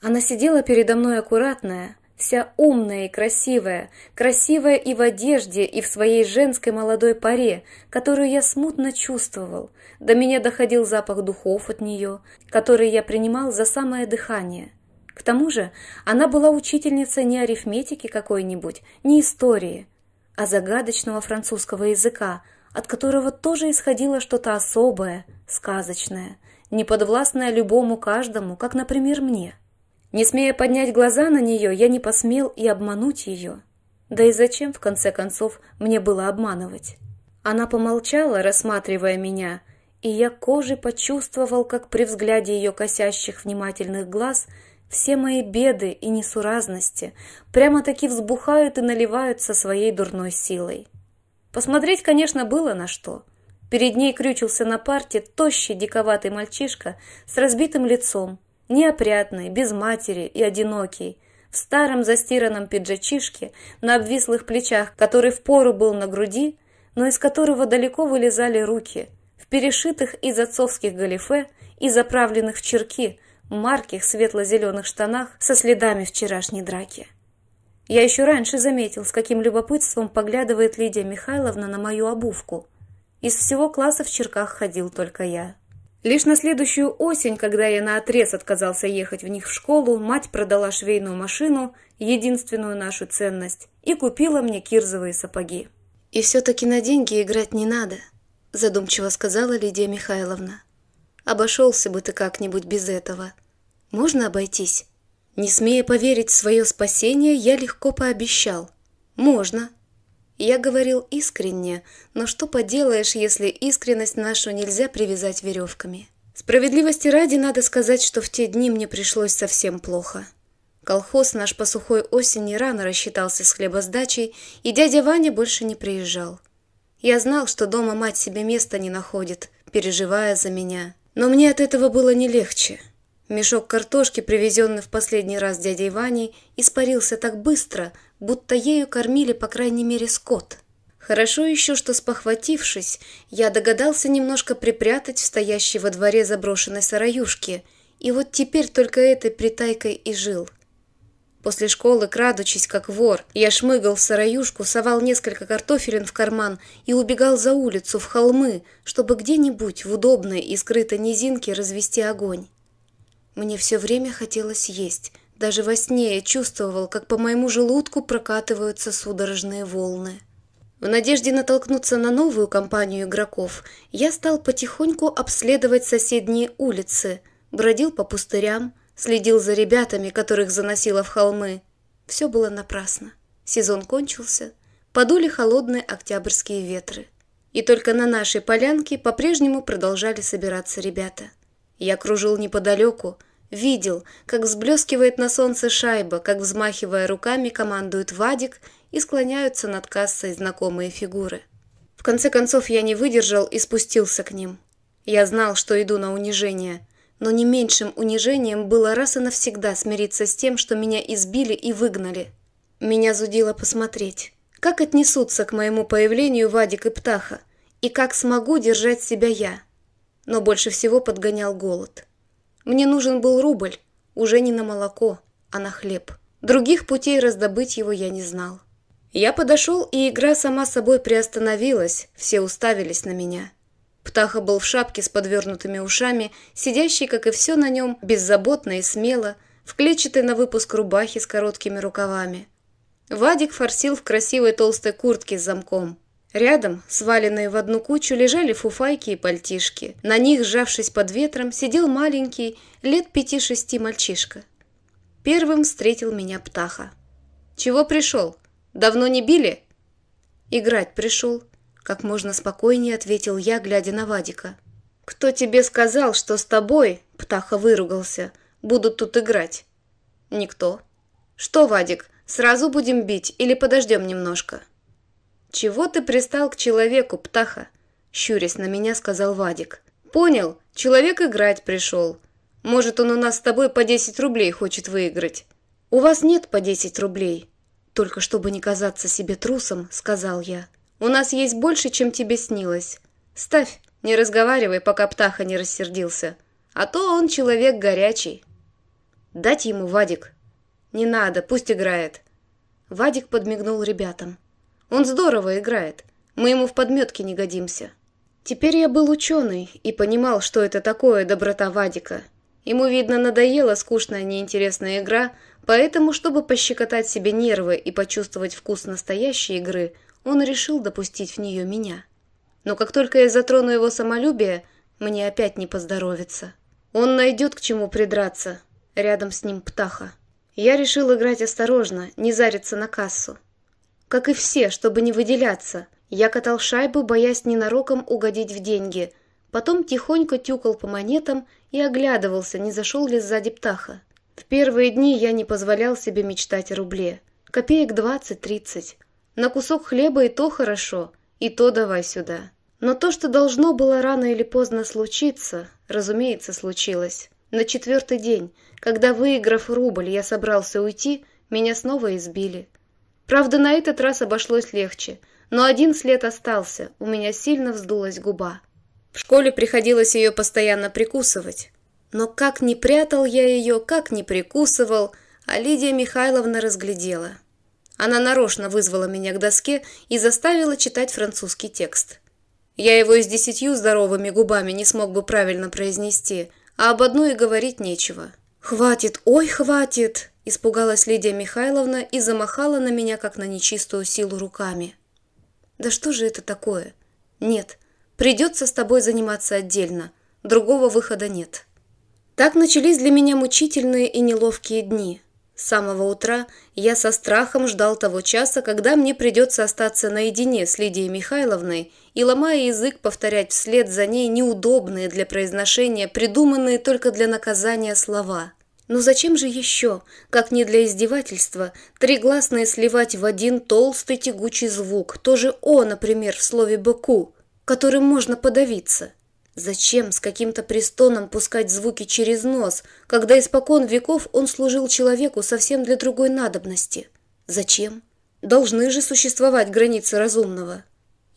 Она сидела передо мной аккуратная, вся умная и красивая, красивая и в одежде, и в своей женской молодой паре, которую я смутно чувствовал. До меня доходил запах духов от нее, который я принимал за самое дыхание. К тому же она была учительницей не арифметики какой-нибудь, не истории, а загадочного французского языка – от которого тоже исходило что-то особое, сказочное, неподвластное любому каждому, как, например, мне. Не смея поднять глаза на нее, я не посмел и обмануть ее. Да и зачем, в конце концов, мне было обманывать? Она помолчала, рассматривая меня, и я кожей почувствовал, как при взгляде ее косящих внимательных глаз все мои беды и несуразности прямо-таки взбухают и наливаются своей дурной силой. Посмотреть, конечно, было на что. Перед ней крючился на парте тощий диковатый мальчишка с разбитым лицом, неопрятный, без матери и одинокий, в старом застиранном пиджачишке, на обвислых плечах, который впору был на груди, но из которого далеко вылезали руки, в перешитых из отцовских галифе и заправленных в черки, марких светло-зеленых штанах со следами вчерашней драки. Я еще раньше заметил, с каким любопытством поглядывает Лидия Михайловна на мою обувку. Из всего класса в черках ходил только я. Лишь на следующую осень, когда я наотрез отказался ехать в них в школу, мать продала швейную машину, единственную нашу ценность, и купила мне кирзовые сапоги. «И все-таки на деньги играть не надо», – задумчиво сказала Лидия Михайловна. «Обошелся бы ты как-нибудь без этого. Можно обойтись?» Не смея поверить в свое спасение, я легко пообещал. «Можно». Я говорил искренне, но что поделаешь, если искренность нашу нельзя привязать веревками. Справедливости ради надо сказать, что в те дни мне пришлось совсем плохо. Колхоз наш по сухой осени рано рассчитался с хлебосдачей, и дядя Ваня больше не приезжал. Я знал, что дома мать себе места не находит, переживая за меня. Но мне от этого было не легче. Мешок картошки, привезенный в последний раз дядей Ваней, испарился так быстро, будто ею кормили, по крайней мере, скот. Хорошо еще, что спохватившись, я догадался немножко припрятать в стоящей во дворе заброшенной сыроюшке, и вот теперь только этой притайкой и жил. После школы, крадучись как вор, я шмыгал в сыроюшку, совал несколько картофелин в карман и убегал за улицу, в холмы, чтобы где-нибудь в удобной и скрытой низинке развести огонь. Мне все время хотелось есть. Даже во сне я чувствовал, как по моему желудку прокатываются судорожные волны. В надежде натолкнуться на новую компанию игроков, я стал потихоньку обследовать соседние улицы, бродил по пустырям, следил за ребятами, которых заносило в холмы. Все было напрасно. Сезон кончился, подули холодные октябрьские ветры. И только на нашей полянке по-прежнему продолжали собираться ребята – я кружил неподалеку, видел, как взблескивает на солнце шайба, как, взмахивая руками, командует Вадик и склоняются над кассой знакомые фигуры. В конце концов я не выдержал и спустился к ним. Я знал, что иду на унижение, но не меньшим унижением было раз и навсегда смириться с тем, что меня избили и выгнали. Меня зудило посмотреть, как отнесутся к моему появлению Вадик и Птаха, и как смогу держать себя я но больше всего подгонял голод. Мне нужен был рубль, уже не на молоко, а на хлеб. Других путей раздобыть его я не знал. Я подошел, и игра сама собой приостановилась, все уставились на меня. Птаха был в шапке с подвернутыми ушами, сидящий, как и все на нем, беззаботно и смело, в клетчатой на выпуск рубахе с короткими рукавами. Вадик форсил в красивой толстой куртке с замком – Рядом, сваленные в одну кучу, лежали фуфайки и пальтишки. На них, сжавшись под ветром, сидел маленький, лет пяти-шести мальчишка. Первым встретил меня Птаха. «Чего пришел? Давно не били?» «Играть пришел», — как можно спокойнее ответил я, глядя на Вадика. «Кто тебе сказал, что с тобой, — Птаха выругался, — будут тут играть?» «Никто». «Что, Вадик, сразу будем бить или подождем немножко?» «Чего ты пристал к человеку, птаха?» – щурясь на меня сказал Вадик. «Понял, человек играть пришел. Может, он у нас с тобой по 10 рублей хочет выиграть». «У вас нет по 10 рублей». Только чтобы не казаться себе трусом, сказал я. «У нас есть больше, чем тебе снилось. Ставь, не разговаривай, пока птаха не рассердился. А то он человек горячий». «Дать ему Вадик». «Не надо, пусть играет». Вадик подмигнул ребятам. Он здорово играет. Мы ему в подметке не годимся. Теперь я был ученый и понимал, что это такое доброта Вадика. Ему, видно, надоела скучная неинтересная игра, поэтому, чтобы пощекотать себе нервы и почувствовать вкус настоящей игры, он решил допустить в нее меня. Но как только я затрону его самолюбие, мне опять не поздоровится. Он найдет к чему придраться. Рядом с ним птаха. Я решил играть осторожно, не зариться на кассу. Как и все, чтобы не выделяться. Я катал шайбу, боясь ненароком угодить в деньги. Потом тихонько тюкал по монетам и оглядывался, не зашел ли сзади птаха. В первые дни я не позволял себе мечтать о рубле. Копеек двадцать-тридцать. На кусок хлеба и то хорошо, и то давай сюда. Но то, что должно было рано или поздно случиться, разумеется, случилось. На четвертый день, когда, выиграв рубль, я собрался уйти, меня снова избили. Правда, на этот раз обошлось легче, но один след остался, у меня сильно вздулась губа. В школе приходилось ее постоянно прикусывать. Но как не прятал я ее, как не прикусывал, а Лидия Михайловна разглядела. Она нарочно вызвала меня к доске и заставила читать французский текст. Я его и с десятью здоровыми губами не смог бы правильно произнести, а об одной и говорить нечего. «Хватит, ой, хватит!» Испугалась Лидия Михайловна и замахала на меня, как на нечистую силу, руками. «Да что же это такое? Нет, придется с тобой заниматься отдельно. Другого выхода нет». Так начались для меня мучительные и неловкие дни. С самого утра я со страхом ждал того часа, когда мне придется остаться наедине с Лидией Михайловной и, ломая язык, повторять вслед за ней неудобные для произношения, придуманные только для наказания слова – но зачем же еще, как не для издевательства, тригласные сливать в один толстый тягучий звук, тоже «о», например, в слове «быку», которым можно подавиться? Зачем с каким-то престоном пускать звуки через нос, когда испокон веков он служил человеку совсем для другой надобности? Зачем? Должны же существовать границы разумного.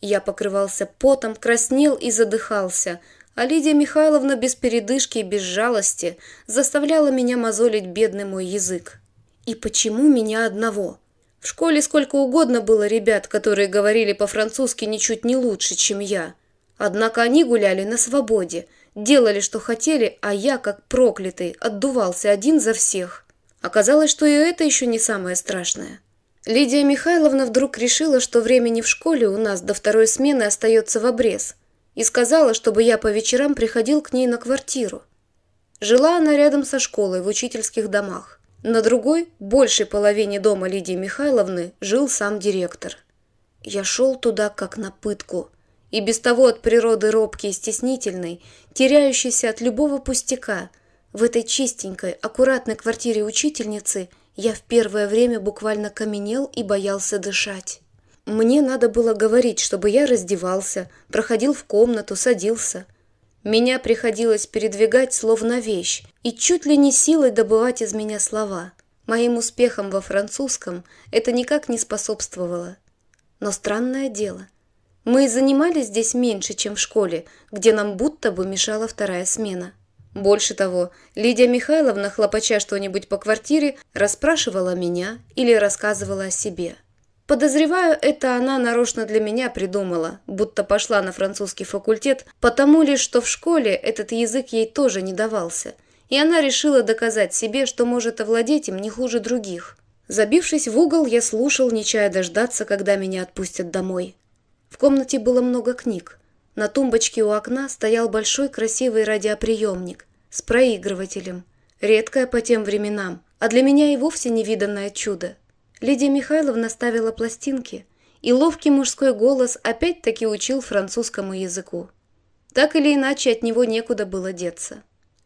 Я покрывался потом, краснел и задыхался – а Лидия Михайловна без передышки и без жалости заставляла меня мозолить бедный мой язык. И почему меня одного? В школе сколько угодно было ребят, которые говорили по-французски ничуть не лучше, чем я. Однако они гуляли на свободе, делали, что хотели, а я, как проклятый, отдувался один за всех. Оказалось, что и это еще не самое страшное. Лидия Михайловна вдруг решила, что времени в школе у нас до второй смены остается в обрез – и сказала, чтобы я по вечерам приходил к ней на квартиру. Жила она рядом со школой в учительских домах. На другой, большей половине дома Лидии Михайловны, жил сам директор. Я шел туда как на пытку. И без того от природы робкий и стеснительный, теряющийся от любого пустяка, в этой чистенькой, аккуратной квартире учительницы я в первое время буквально каменел и боялся дышать. Мне надо было говорить, чтобы я раздевался, проходил в комнату, садился. Меня приходилось передвигать словно вещь и чуть ли не силой добывать из меня слова. Моим успехом во французском это никак не способствовало. Но странное дело. Мы занимались здесь меньше, чем в школе, где нам будто бы мешала вторая смена. Больше того, Лидия Михайловна, хлопача что-нибудь по квартире, расспрашивала меня или рассказывала о себе. Подозреваю, это она нарочно для меня придумала, будто пошла на французский факультет, потому лишь, что в школе этот язык ей тоже не давался, и она решила доказать себе, что может овладеть им не хуже других. Забившись в угол, я слушал, нечая дождаться, когда меня отпустят домой. В комнате было много книг. На тумбочке у окна стоял большой красивый радиоприемник с проигрывателем. Редкое по тем временам, а для меня и вовсе невиданное чудо. Лидия Михайловна ставила пластинки, и ловкий мужской голос опять-таки учил французскому языку. Так или иначе, от него некуда было деться.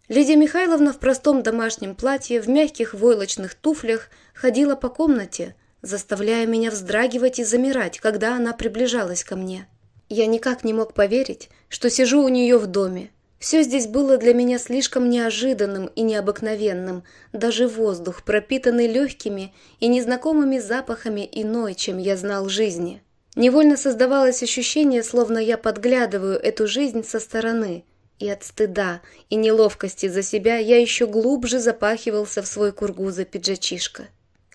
Лидия Михайловна в простом домашнем платье, в мягких войлочных туфлях ходила по комнате, заставляя меня вздрагивать и замирать, когда она приближалась ко мне. Я никак не мог поверить, что сижу у нее в доме, все здесь было для меня слишком неожиданным и необыкновенным, даже воздух, пропитанный легкими и незнакомыми запахами иной, чем я знал жизни. Невольно создавалось ощущение, словно я подглядываю эту жизнь со стороны, и от стыда и неловкости за себя я еще глубже запахивался в свой кургуза пиджачишка.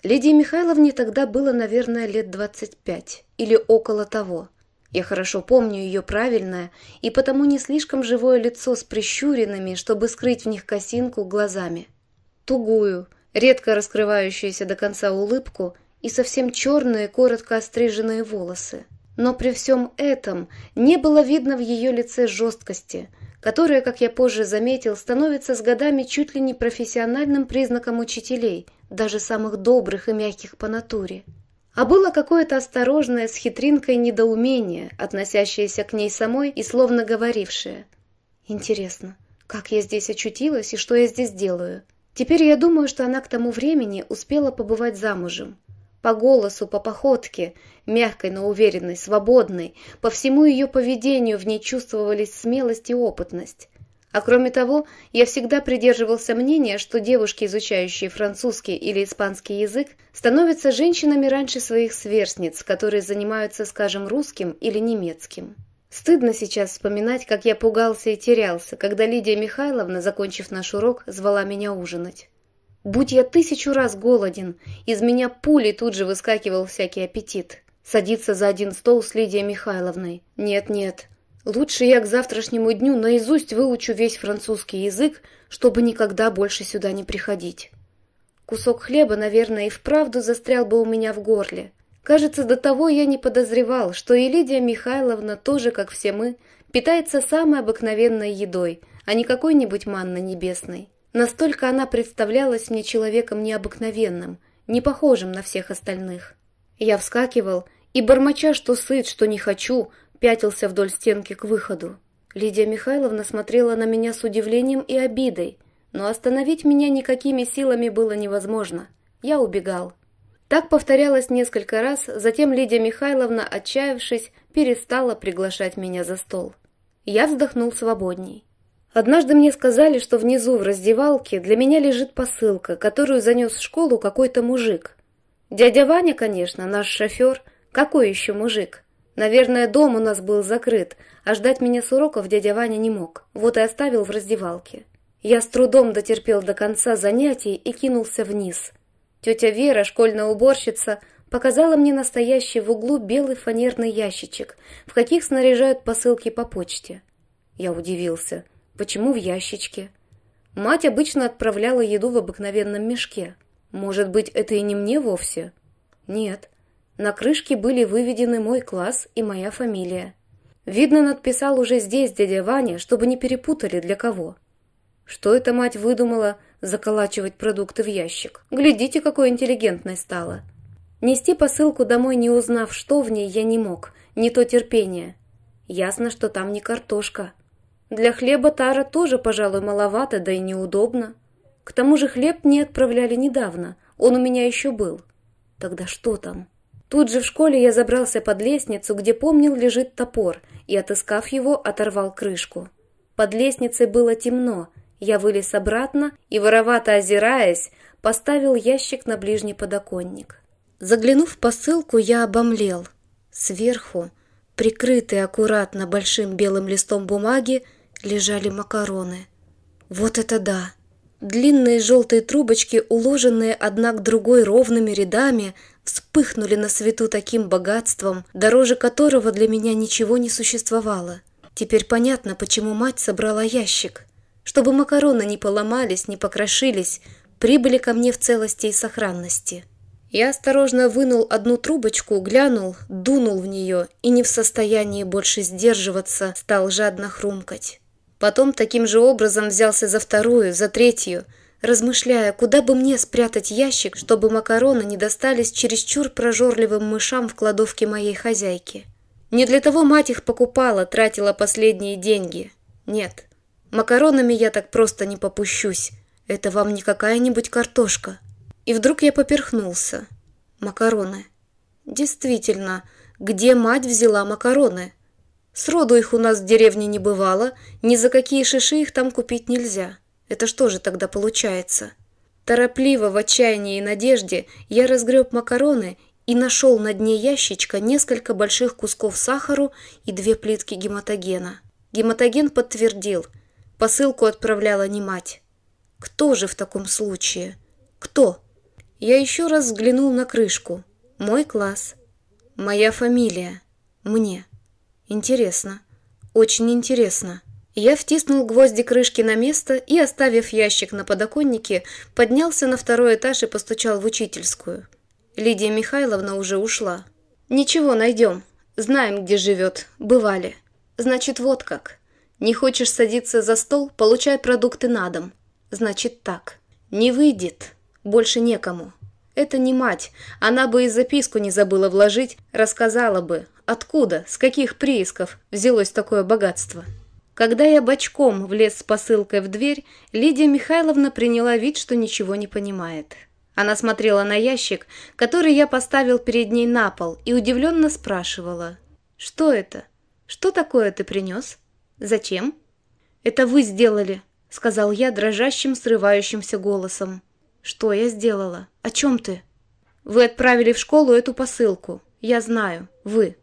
Лидии Михайловне тогда было, наверное, лет 25 или около того – я хорошо помню ее правильное и потому не слишком живое лицо с прищуренными, чтобы скрыть в них косинку, глазами. Тугую, редко раскрывающуюся до конца улыбку и совсем черные, коротко остриженные волосы. Но при всем этом не было видно в ее лице жесткости, которая, как я позже заметил, становится с годами чуть ли не профессиональным признаком учителей, даже самых добрых и мягких по натуре а было какое-то осторожное с хитринкой недоумение, относящееся к ней самой и словно говорившее. «Интересно, как я здесь очутилась и что я здесь делаю?» Теперь я думаю, что она к тому времени успела побывать замужем. По голосу, по походке, мягкой, но уверенной, свободной, по всему ее поведению в ней чувствовались смелость и опытность. А кроме того, я всегда придерживался мнения, что девушки, изучающие французский или испанский язык, становятся женщинами раньше своих сверстниц, которые занимаются, скажем, русским или немецким. Стыдно сейчас вспоминать, как я пугался и терялся, когда Лидия Михайловна, закончив наш урок, звала меня ужинать. Будь я тысячу раз голоден, из меня пулей тут же выскакивал всякий аппетит. Садиться за один стол с Лидией Михайловной. Нет-нет, Лучше я к завтрашнему дню наизусть выучу весь французский язык, чтобы никогда больше сюда не приходить. Кусок хлеба, наверное, и вправду застрял бы у меня в горле. Кажется, до того я не подозревал, что и Лидия Михайловна тоже, как все мы, питается самой обыкновенной едой, а не какой-нибудь манной небесной. Настолько она представлялась мне человеком необыкновенным, не похожим на всех остальных. Я вскакивал и, бормоча, что сыт, что не хочу, пятился вдоль стенки к выходу. Лидия Михайловна смотрела на меня с удивлением и обидой, но остановить меня никакими силами было невозможно. Я убегал. Так повторялось несколько раз, затем Лидия Михайловна, отчаявшись, перестала приглашать меня за стол. Я вздохнул свободней. Однажды мне сказали, что внизу в раздевалке для меня лежит посылка, которую занес в школу какой-то мужик. Дядя Ваня, конечно, наш шофер, какой еще мужик? Наверное, дом у нас был закрыт, а ждать меня с уроков дядя Ваня не мог, вот и оставил в раздевалке. Я с трудом дотерпел до конца занятий и кинулся вниз. Тетя Вера, школьная уборщица, показала мне настоящий в углу белый фанерный ящичек, в каких снаряжают посылки по почте. Я удивился. Почему в ящичке? Мать обычно отправляла еду в обыкновенном мешке. Может быть, это и не мне вовсе? Нет, на крышке были выведены мой класс и моя фамилия. Видно, надписал уже здесь дядя Ваня, чтобы не перепутали для кого. Что эта мать выдумала заколачивать продукты в ящик? Глядите, какой интеллигентной стала. Нести посылку домой, не узнав, что в ней, я не мог. Не то терпение. Ясно, что там не картошка. Для хлеба тара тоже, пожалуй, маловато, да и неудобно. К тому же хлеб не отправляли недавно. Он у меня еще был. Тогда что там? Тут же в школе я забрался под лестницу, где помнил лежит топор, и, отыскав его, оторвал крышку. Под лестницей было темно, я вылез обратно и, воровато озираясь, поставил ящик на ближний подоконник. Заглянув в посылку, я обомлел. Сверху, прикрытые аккуратно большим белым листом бумаги, лежали макароны. Вот это да! Длинные желтые трубочки, уложенные одна к другой ровными рядами, вспыхнули на свету таким богатством, дороже которого для меня ничего не существовало. Теперь понятно, почему мать собрала ящик. Чтобы макароны не поломались, не покрошились, прибыли ко мне в целости и сохранности. Я осторожно вынул одну трубочку, глянул, дунул в нее и не в состоянии больше сдерживаться, стал жадно хрумкать. Потом таким же образом взялся за вторую, за третью – размышляя, куда бы мне спрятать ящик, чтобы макароны не достались чересчур прожорливым мышам в кладовке моей хозяйки. Не для того мать их покупала, тратила последние деньги. Нет, макаронами я так просто не попущусь. Это вам не какая-нибудь картошка. И вдруг я поперхнулся. Макароны. Действительно, где мать взяла макароны? Сроду их у нас в деревне не бывало, ни за какие шиши их там купить нельзя. Это что же тогда получается? Торопливо, в отчаянии и надежде я разгреб макароны и нашел на дне ящичка несколько больших кусков сахару и две плитки гематогена. Гематоген подтвердил. Посылку отправляла не мать. Кто же в таком случае? Кто? Я еще раз взглянул на крышку. Мой класс. Моя фамилия. Мне. Интересно. Очень интересно. Я втиснул гвозди крышки на место и, оставив ящик на подоконнике, поднялся на второй этаж и постучал в учительскую. Лидия Михайловна уже ушла. «Ничего, найдем. Знаем, где живет. Бывали. Значит, вот как. Не хочешь садиться за стол, получай продукты на дом. Значит, так. Не выйдет. Больше некому. Это не мать. Она бы и записку не забыла вложить, рассказала бы, откуда, с каких приисков взялось такое богатство». Когда я бочком влез с посылкой в дверь, Лидия Михайловна приняла вид, что ничего не понимает. Она смотрела на ящик, который я поставил перед ней на пол, и удивленно спрашивала. «Что это? Что такое ты принес? Зачем?» «Это вы сделали», — сказал я дрожащим, срывающимся голосом. «Что я сделала? О чем ты?» «Вы отправили в школу эту посылку. Я знаю. Вы.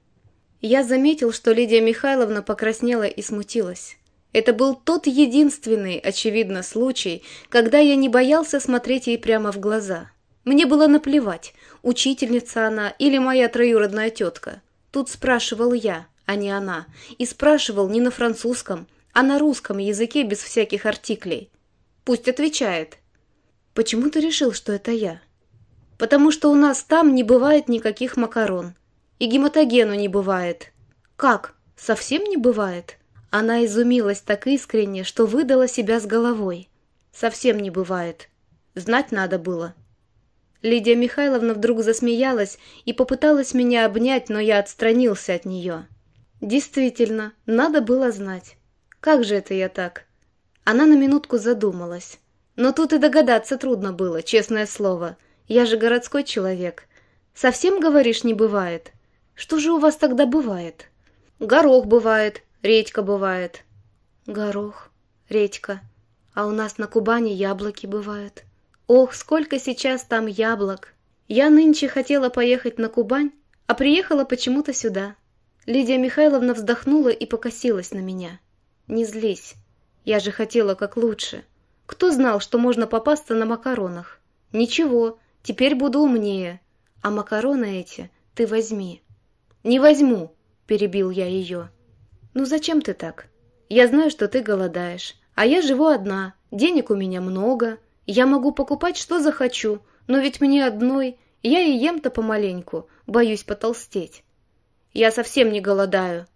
Я заметил, что Лидия Михайловна покраснела и смутилась. Это был тот единственный, очевидно, случай, когда я не боялся смотреть ей прямо в глаза. Мне было наплевать, учительница она или моя троюродная тетка. Тут спрашивал я, а не она, и спрашивал не на французском, а на русском языке без всяких артиклей. Пусть отвечает. «Почему ты решил, что это я?» «Потому что у нас там не бывает никаких макарон», и гематогену не бывает». «Как? Совсем не бывает?» Она изумилась так искренне, что выдала себя с головой. «Совсем не бывает. Знать надо было». Лидия Михайловна вдруг засмеялась и попыталась меня обнять, но я отстранился от нее. «Действительно, надо было знать. Как же это я так?» Она на минутку задумалась. Но тут и догадаться трудно было, честное слово. Я же городской человек. Совсем, говоришь, не бывает?» Что же у вас тогда бывает? Горох бывает, редька бывает. Горох, редька. А у нас на Кубани яблоки бывают. Ох, сколько сейчас там яблок. Я нынче хотела поехать на Кубань, а приехала почему-то сюда. Лидия Михайловна вздохнула и покосилась на меня. Не злись. Я же хотела как лучше. Кто знал, что можно попасться на макаронах? Ничего, теперь буду умнее. А макароны эти ты возьми. «Не возьму!» – перебил я ее. «Ну зачем ты так? Я знаю, что ты голодаешь, а я живу одна, денег у меня много, я могу покупать, что захочу, но ведь мне одной, я и ем-то помаленьку, боюсь потолстеть». «Я совсем не голодаю!»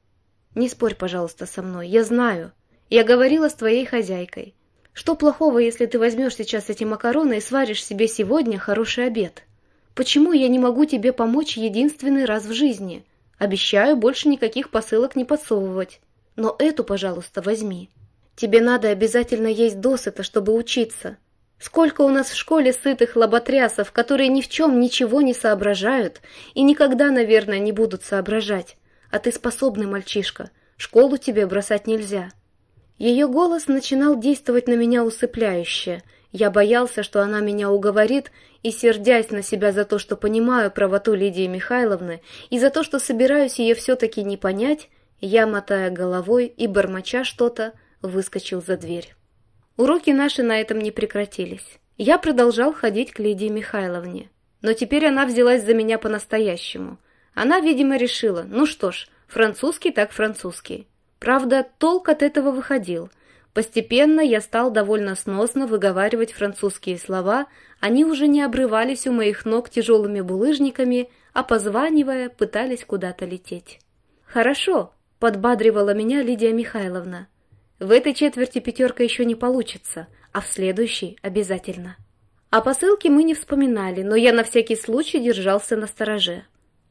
«Не спорь, пожалуйста, со мной, я знаю. Я говорила с твоей хозяйкой. Что плохого, если ты возьмешь сейчас эти макароны и сваришь себе сегодня хороший обед? Почему я не могу тебе помочь единственный раз в жизни?» Обещаю больше никаких посылок не подсовывать. Но эту, пожалуйста, возьми. Тебе надо обязательно есть досыта, чтобы учиться. Сколько у нас в школе сытых лоботрясов, которые ни в чем ничего не соображают и никогда, наверное, не будут соображать. А ты способный мальчишка, школу тебе бросать нельзя». Ее голос начинал действовать на меня усыпляюще – я боялся, что она меня уговорит, и, сердясь на себя за то, что понимаю правоту Лидии Михайловны, и за то, что собираюсь ее все-таки не понять, я, мотая головой и бормоча что-то, выскочил за дверь. Уроки наши на этом не прекратились. Я продолжал ходить к Лидии Михайловне. Но теперь она взялась за меня по-настоящему. Она, видимо, решила, ну что ж, французский так французский. Правда, толк от этого выходил. Постепенно я стал довольно сносно выговаривать французские слова, они уже не обрывались у моих ног тяжелыми булыжниками, а позванивая, пытались куда-то лететь. «Хорошо», — подбадривала меня Лидия Михайловна. «В этой четверти пятерка еще не получится, а в следующей обязательно». О посылке мы не вспоминали, но я на всякий случай держался на стороже.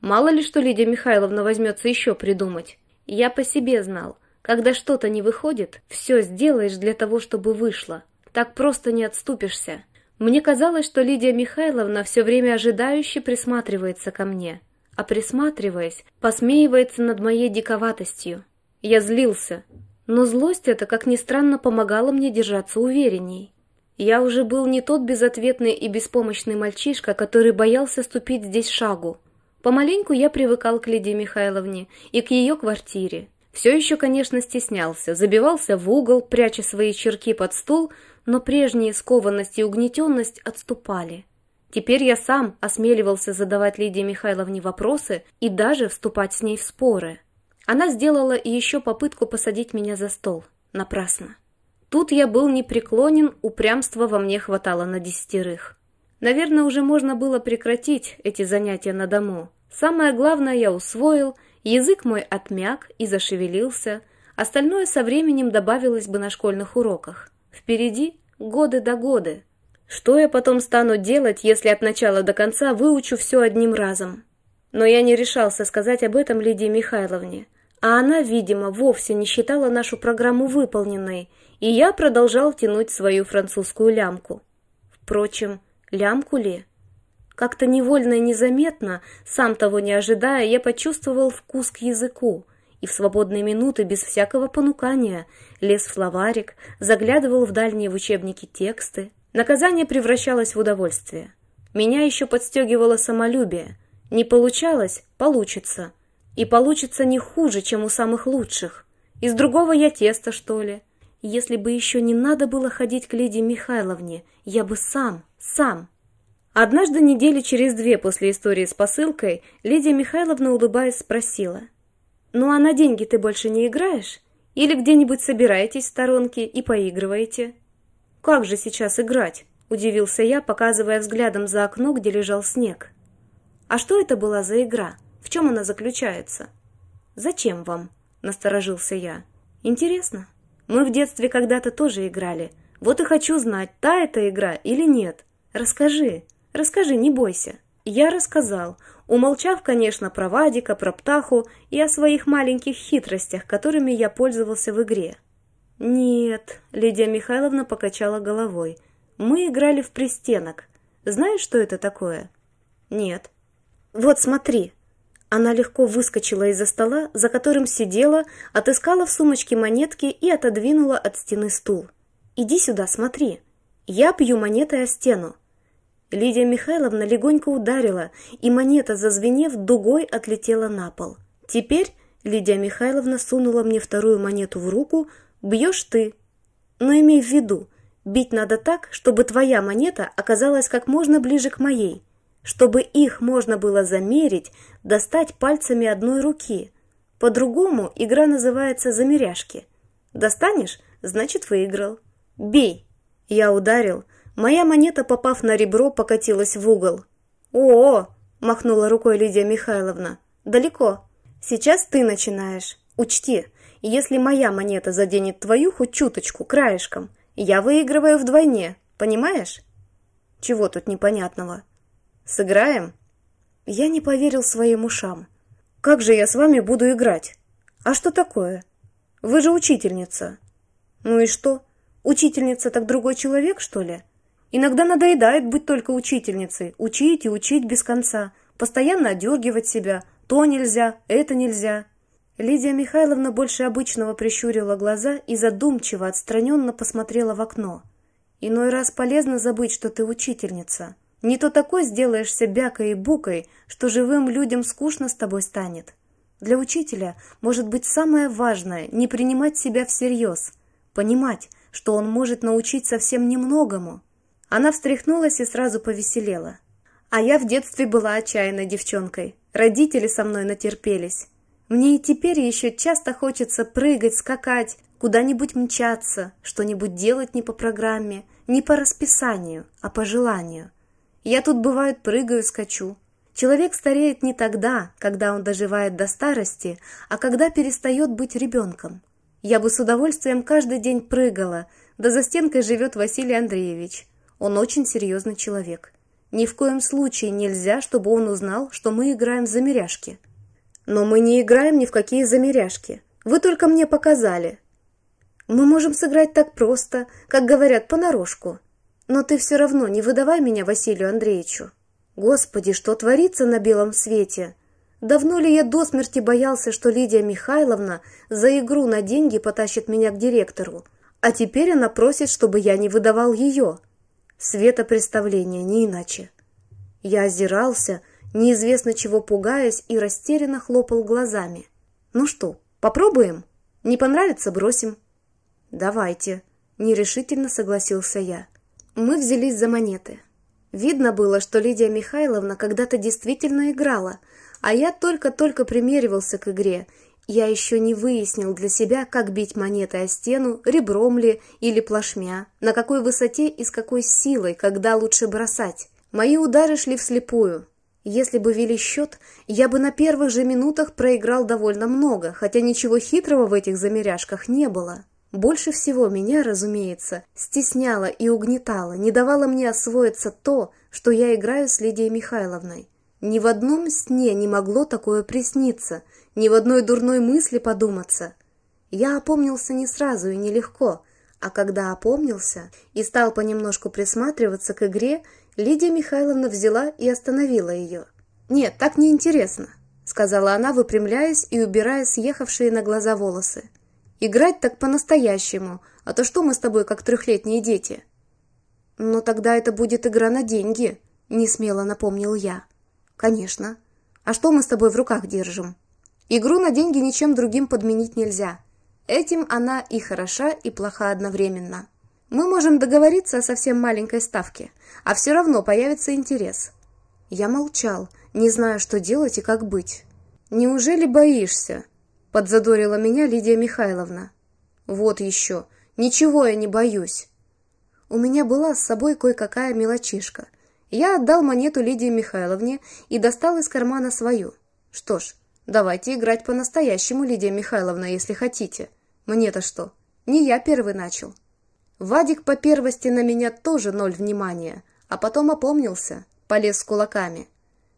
Мало ли что Лидия Михайловна возьмется еще придумать. Я по себе знал — когда что-то не выходит, все сделаешь для того, чтобы вышло. Так просто не отступишься. Мне казалось, что Лидия Михайловна все время ожидающе присматривается ко мне, а присматриваясь, посмеивается над моей диковатостью. Я злился, но злость эта, как ни странно, помогала мне держаться уверенней. Я уже был не тот безответный и беспомощный мальчишка, который боялся ступить здесь шагу. Помаленьку я привыкал к Лидии Михайловне и к ее квартире, все еще, конечно, стеснялся, забивался в угол, пряча свои черки под стул, но прежние скованность и угнетенность отступали. Теперь я сам осмеливался задавать Лидии Михайловне вопросы и даже вступать с ней в споры. Она сделала еще попытку посадить меня за стол. Напрасно. Тут я был непреклонен, упрямства во мне хватало на десятерых. Наверное, уже можно было прекратить эти занятия на дому. Самое главное я усвоил – Язык мой отмяк и зашевелился, остальное со временем добавилось бы на школьных уроках. Впереди годы до годы. Что я потом стану делать, если от начала до конца выучу все одним разом? Но я не решался сказать об этом Лидии Михайловне. А она, видимо, вовсе не считала нашу программу выполненной, и я продолжал тянуть свою французскую лямку. Впрочем, лямку ли? Как-то невольно и незаметно, сам того не ожидая, я почувствовал вкус к языку и в свободные минуты без всякого понукания лез в словарик, заглядывал в дальние в учебники тексты. Наказание превращалось в удовольствие. Меня еще подстегивало самолюбие. Не получалось – получится. И получится не хуже, чем у самых лучших. Из другого я тесто что ли. Если бы еще не надо было ходить к Лидии Михайловне, я бы сам, сам – Однажды недели через две после истории с посылкой Лидия Михайловна, улыбаясь, спросила. «Ну а на деньги ты больше не играешь? Или где-нибудь собираетесь в сторонке и поигрываете?» «Как же сейчас играть?» – удивился я, показывая взглядом за окно, где лежал снег. «А что это была за игра? В чем она заключается?» «Зачем вам?» – насторожился я. «Интересно. Мы в детстве когда-то тоже играли. Вот и хочу знать, та это игра или нет. Расскажи». Расскажи, не бойся». Я рассказал, умолчав, конечно, про Вадика, про Птаху и о своих маленьких хитростях, которыми я пользовался в игре. «Нет», — Лидия Михайловна покачала головой, — «мы играли в пристенок. Знаешь, что это такое?» «Нет». «Вот смотри», она легко выскочила из-за стола, за которым сидела, отыскала в сумочке монетки и отодвинула от стены стул. «Иди сюда, смотри. Я пью монетой о стену. Лидия Михайловна легонько ударила, и монета, зазвенев, дугой отлетела на пол. «Теперь...» — Лидия Михайловна сунула мне вторую монету в руку. «Бьешь ты!» «Но «Ну, имей в виду, бить надо так, чтобы твоя монета оказалась как можно ближе к моей, чтобы их можно было замерить, достать пальцами одной руки. По-другому игра называется «замеряшки». Достанешь — значит, выиграл. Бей!» Я ударил — Моя монета, попав на ребро, покатилась в угол. «О-о!» – махнула рукой Лидия Михайловна. «Далеко. Сейчас ты начинаешь. Учти, если моя монета заденет твою хоть чуточку, краешком, я выигрываю вдвойне, понимаешь?» «Чего тут непонятного?» «Сыграем?» Я не поверил своим ушам. «Как же я с вами буду играть? А что такое? Вы же учительница». «Ну и что? Учительница так другой человек, что ли?» Иногда надоедает быть только учительницей, учить и учить без конца, постоянно одергивать себя, то нельзя, это нельзя. Лидия Михайловна больше обычного прищурила глаза и задумчиво, отстраненно посмотрела в окно. «Иной раз полезно забыть, что ты учительница. Не то такой сделаешься бякой и букой, что живым людям скучно с тобой станет. Для учителя может быть самое важное – не принимать себя всерьез, понимать, что он может научить совсем немногому – она встряхнулась и сразу повеселела. А я в детстве была отчаянной девчонкой. Родители со мной натерпелись. Мне и теперь еще часто хочется прыгать, скакать, куда-нибудь мчаться, что-нибудь делать не по программе, не по расписанию, а по желанию. Я тут, бывает, прыгаю, скачу. Человек стареет не тогда, когда он доживает до старости, а когда перестает быть ребенком. Я бы с удовольствием каждый день прыгала, да за стенкой живет Василий Андреевич – он очень серьезный человек. Ни в коем случае нельзя, чтобы он узнал, что мы играем в замеряшки. Но мы не играем ни в какие замеряшки. Вы только мне показали. Мы можем сыграть так просто, как говорят, понарошку. Но ты все равно не выдавай меня Василию Андреевичу. Господи, что творится на белом свете? Давно ли я до смерти боялся, что Лидия Михайловна за игру на деньги потащит меня к директору? А теперь она просит, чтобы я не выдавал ее. Света представления, не иначе. Я озирался, неизвестно чего пугаясь, и растерянно хлопал глазами. «Ну что, попробуем? Не понравится, бросим». «Давайте», — нерешительно согласился я. Мы взялись за монеты. Видно было, что Лидия Михайловна когда-то действительно играла, а я только-только примеривался к игре я еще не выяснил для себя, как бить монеты о стену, ребром ли или плашмя, на какой высоте и с какой силой, когда лучше бросать. Мои удары шли вслепую. Если бы вели счет, я бы на первых же минутах проиграл довольно много, хотя ничего хитрого в этих замеряшках не было. Больше всего меня, разумеется, стесняло и угнетало, не давало мне освоиться то, что я играю с Лидией Михайловной. Ни в одном сне не могло такое присниться — ни в одной дурной мысли подуматься. Я опомнился не сразу и нелегко, а когда опомнился и стал понемножку присматриваться к игре, Лидия Михайловна взяла и остановила ее. «Нет, так неинтересно», — сказала она, выпрямляясь и убирая съехавшие на глаза волосы. «Играть так по-настоящему, а то что мы с тобой как трехлетние дети?» «Но тогда это будет игра на деньги», — несмело напомнил я. «Конечно. А что мы с тобой в руках держим?» Игру на деньги ничем другим подменить нельзя. Этим она и хороша, и плоха одновременно. Мы можем договориться о совсем маленькой ставке, а все равно появится интерес. Я молчал, не зная, что делать и как быть. «Неужели боишься?» – подзадорила меня Лидия Михайловна. «Вот еще. Ничего я не боюсь». У меня была с собой кое-какая мелочишка. Я отдал монету Лидии Михайловне и достал из кармана свою. Что ж, Давайте играть по-настоящему, Лидия Михайловна, если хотите. Мне-то что? Не я первый начал. Вадик по первости на меня тоже ноль внимания, а потом опомнился, полез с кулаками.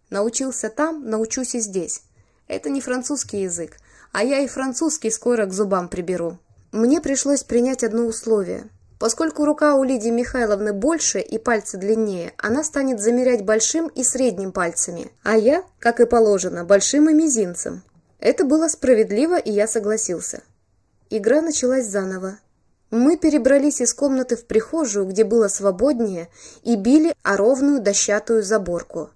Научился там, научусь и здесь. Это не французский язык, а я и французский скоро к зубам приберу. Мне пришлось принять одно условие. Поскольку рука у Лидии Михайловны больше и пальцы длиннее, она станет замерять большим и средним пальцами, а я, как и положено, большим и мизинцем. Это было справедливо, и я согласился. Игра началась заново. Мы перебрались из комнаты в прихожую, где было свободнее, и били о ровную дощатую заборку.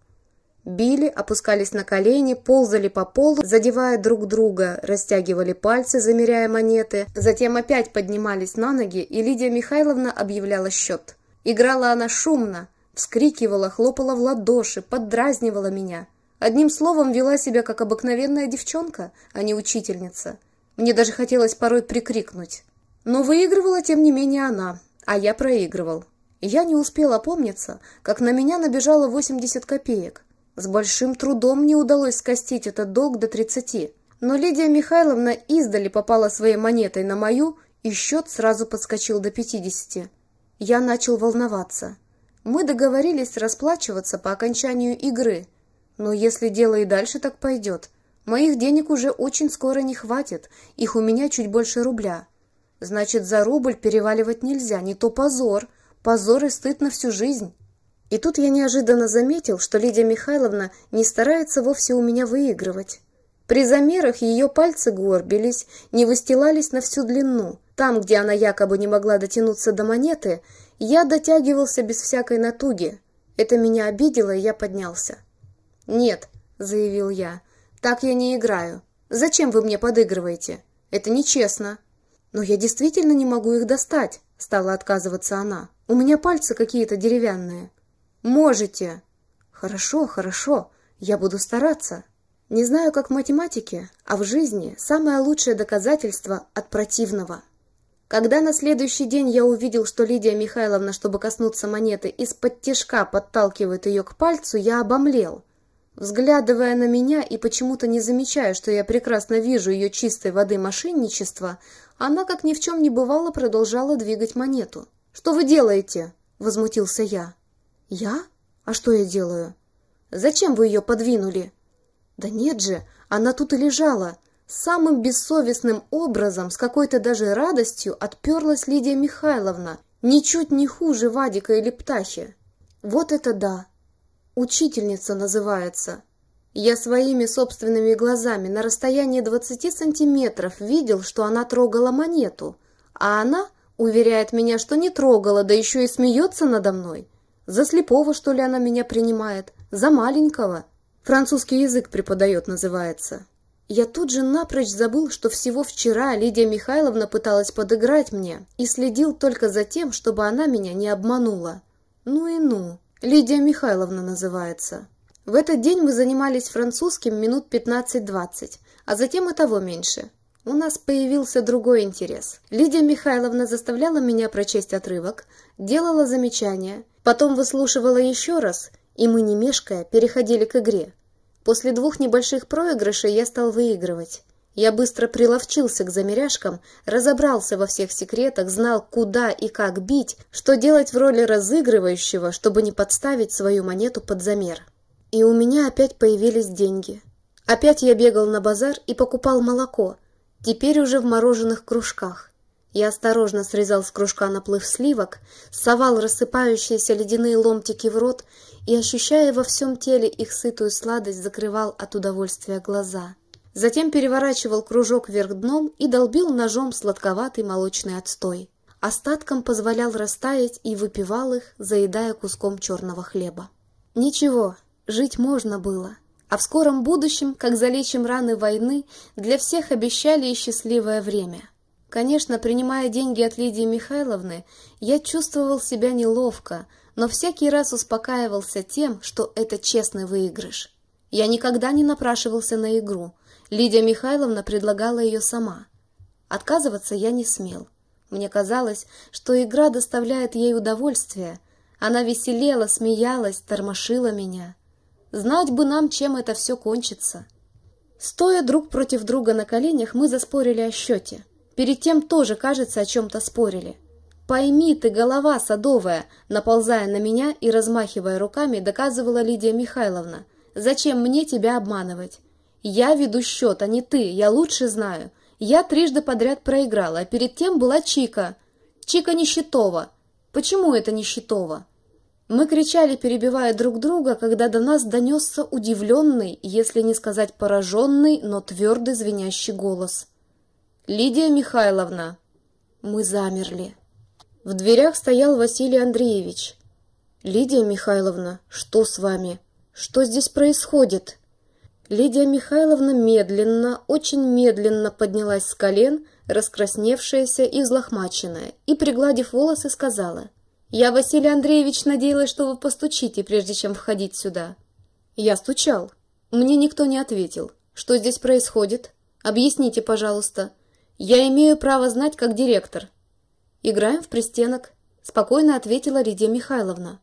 Били, опускались на колени, ползали по полу, задевая друг друга, растягивали пальцы, замеряя монеты, затем опять поднимались на ноги, и Лидия Михайловна объявляла счет. Играла она шумно, вскрикивала, хлопала в ладоши, поддразнивала меня. Одним словом, вела себя как обыкновенная девчонка, а не учительница. Мне даже хотелось порой прикрикнуть. Но выигрывала, тем не менее, она, а я проигрывал. Я не успела помниться, как на меня набежало 80 копеек – с большим трудом мне удалось скостить этот долг до тридцати, но Лидия Михайловна издали попала своей монетой на мою, и счет сразу подскочил до пятидесяти. Я начал волноваться. Мы договорились расплачиваться по окончанию игры, но если дело и дальше так пойдет, моих денег уже очень скоро не хватит, их у меня чуть больше рубля. Значит, за рубль переваливать нельзя, не то позор, позор и стыд на всю жизнь. И тут я неожиданно заметил, что Лидия Михайловна не старается вовсе у меня выигрывать. При замерах ее пальцы горбились, не выстилались на всю длину. Там, где она якобы не могла дотянуться до монеты, я дотягивался без всякой натуги. Это меня обидело, и я поднялся. «Нет», — заявил я, — «так я не играю. Зачем вы мне подыгрываете? Это нечестно». «Но я действительно не могу их достать», — стала отказываться она. «У меня пальцы какие-то деревянные». «Можете!» «Хорошо, хорошо, я буду стараться!» Не знаю, как в математике, а в жизни самое лучшее доказательство от противного. Когда на следующий день я увидел, что Лидия Михайловна, чтобы коснуться монеты, из-под тишка подталкивает ее к пальцу, я обомлел. Взглядывая на меня и почему-то не замечая, что я прекрасно вижу ее чистой воды мошенничество, она, как ни в чем не бывало, продолжала двигать монету. «Что вы делаете?» – возмутился я. «Я? А что я делаю?» «Зачем вы ее подвинули?» «Да нет же, она тут и лежала!» Самым бессовестным образом, с какой-то даже радостью, отперлась Лидия Михайловна, ничуть не хуже Вадика или Птахи. «Вот это да! Учительница называется!» Я своими собственными глазами на расстоянии 20 сантиметров видел, что она трогала монету, а она уверяет меня, что не трогала, да еще и смеется надо мной. За слепого, что ли, она меня принимает? За маленького? Французский язык преподает, называется. Я тут же напрочь забыл, что всего вчера Лидия Михайловна пыталась подыграть мне и следил только за тем, чтобы она меня не обманула. Ну и ну. Лидия Михайловна называется. В этот день мы занимались французским минут 15-20, а затем и того меньше. У нас появился другой интерес. Лидия Михайловна заставляла меня прочесть отрывок, делала замечания – Потом выслушивала еще раз, и мы, не мешкая, переходили к игре. После двух небольших проигрышей я стал выигрывать. Я быстро приловчился к замеряшкам, разобрался во всех секретах, знал, куда и как бить, что делать в роли разыгрывающего, чтобы не подставить свою монету под замер. И у меня опять появились деньги. Опять я бегал на базар и покупал молоко, теперь уже в мороженых кружках. Я осторожно срезал с кружка наплыв сливок, совал рассыпающиеся ледяные ломтики в рот и, ощущая во всем теле их сытую сладость, закрывал от удовольствия глаза. Затем переворачивал кружок вверх дном и долбил ножом сладковатый молочный отстой. Остатком позволял растаять и выпивал их, заедая куском черного хлеба. Ничего, жить можно было. А в скором будущем, как залечим раны войны, для всех обещали и счастливое время. Конечно, принимая деньги от Лидии Михайловны, я чувствовал себя неловко, но всякий раз успокаивался тем, что это честный выигрыш. Я никогда не напрашивался на игру. Лидия Михайловна предлагала ее сама. Отказываться я не смел. Мне казалось, что игра доставляет ей удовольствие. Она веселела, смеялась, тормошила меня. Знать бы нам, чем это все кончится. Стоя друг против друга на коленях, мы заспорили о счете — Перед тем тоже, кажется, о чем-то спорили. «Пойми ты, голова садовая!» Наползая на меня и размахивая руками, доказывала Лидия Михайловна. «Зачем мне тебя обманывать? Я веду счет, а не ты, я лучше знаю. Я трижды подряд проиграла, а перед тем была Чика. Чика Нищетова. Почему это Нищетова?» Мы кричали, перебивая друг друга, когда до нас донесся удивленный, если не сказать пораженный, но твердый звенящий голос – Лидия Михайловна!» Мы замерли. В дверях стоял Василий Андреевич. «Лидия Михайловна, что с вами? Что здесь происходит?» Лидия Михайловна медленно, очень медленно поднялась с колен, раскрасневшаяся и взлохмаченная, и, пригладив волосы, сказала, «Я, Василий Андреевич, надеялась, что вы постучите, прежде чем входить сюда». Я стучал. Мне никто не ответил. «Что здесь происходит? Объясните, пожалуйста. Я имею право знать, как директор. Играем в пристенок, спокойно ответила Лидия Михайловна.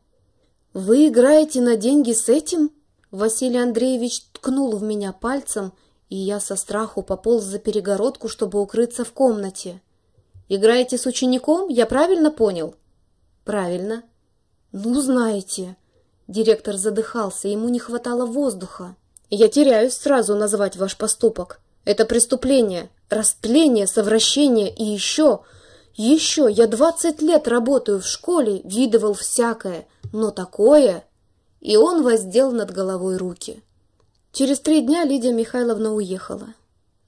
Вы играете на деньги с этим? Василий Андреевич ткнул в меня пальцем, и я со страху пополз за перегородку, чтобы укрыться в комнате. Играете с учеником, я правильно понял? Правильно. Ну, знаете, директор задыхался, ему не хватало воздуха. Я теряюсь сразу назвать ваш поступок. Это преступление, растление, совращение и еще... Еще я двадцать лет работаю в школе, видывал всякое, но такое... И он воздел над головой руки. Через три дня Лидия Михайловна уехала.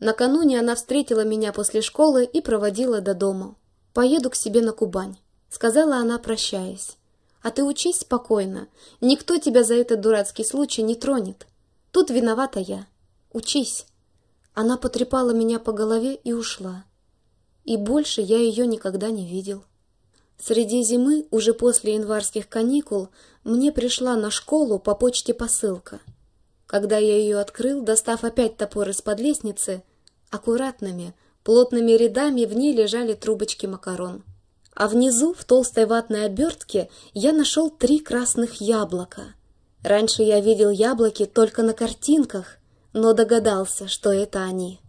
Накануне она встретила меня после школы и проводила до дома. «Поеду к себе на Кубань», — сказала она, прощаясь. «А ты учись спокойно. Никто тебя за этот дурацкий случай не тронет. Тут виновата я. Учись». Она потрепала меня по голове и ушла. И больше я ее никогда не видел. Среди зимы, уже после январских каникул, мне пришла на школу по почте посылка. Когда я ее открыл, достав опять топор из-под лестницы, аккуратными, плотными рядами в ней лежали трубочки макарон. А внизу, в толстой ватной обертке, я нашел три красных яблока. Раньше я видел яблоки только на картинках, но догадался, что это они.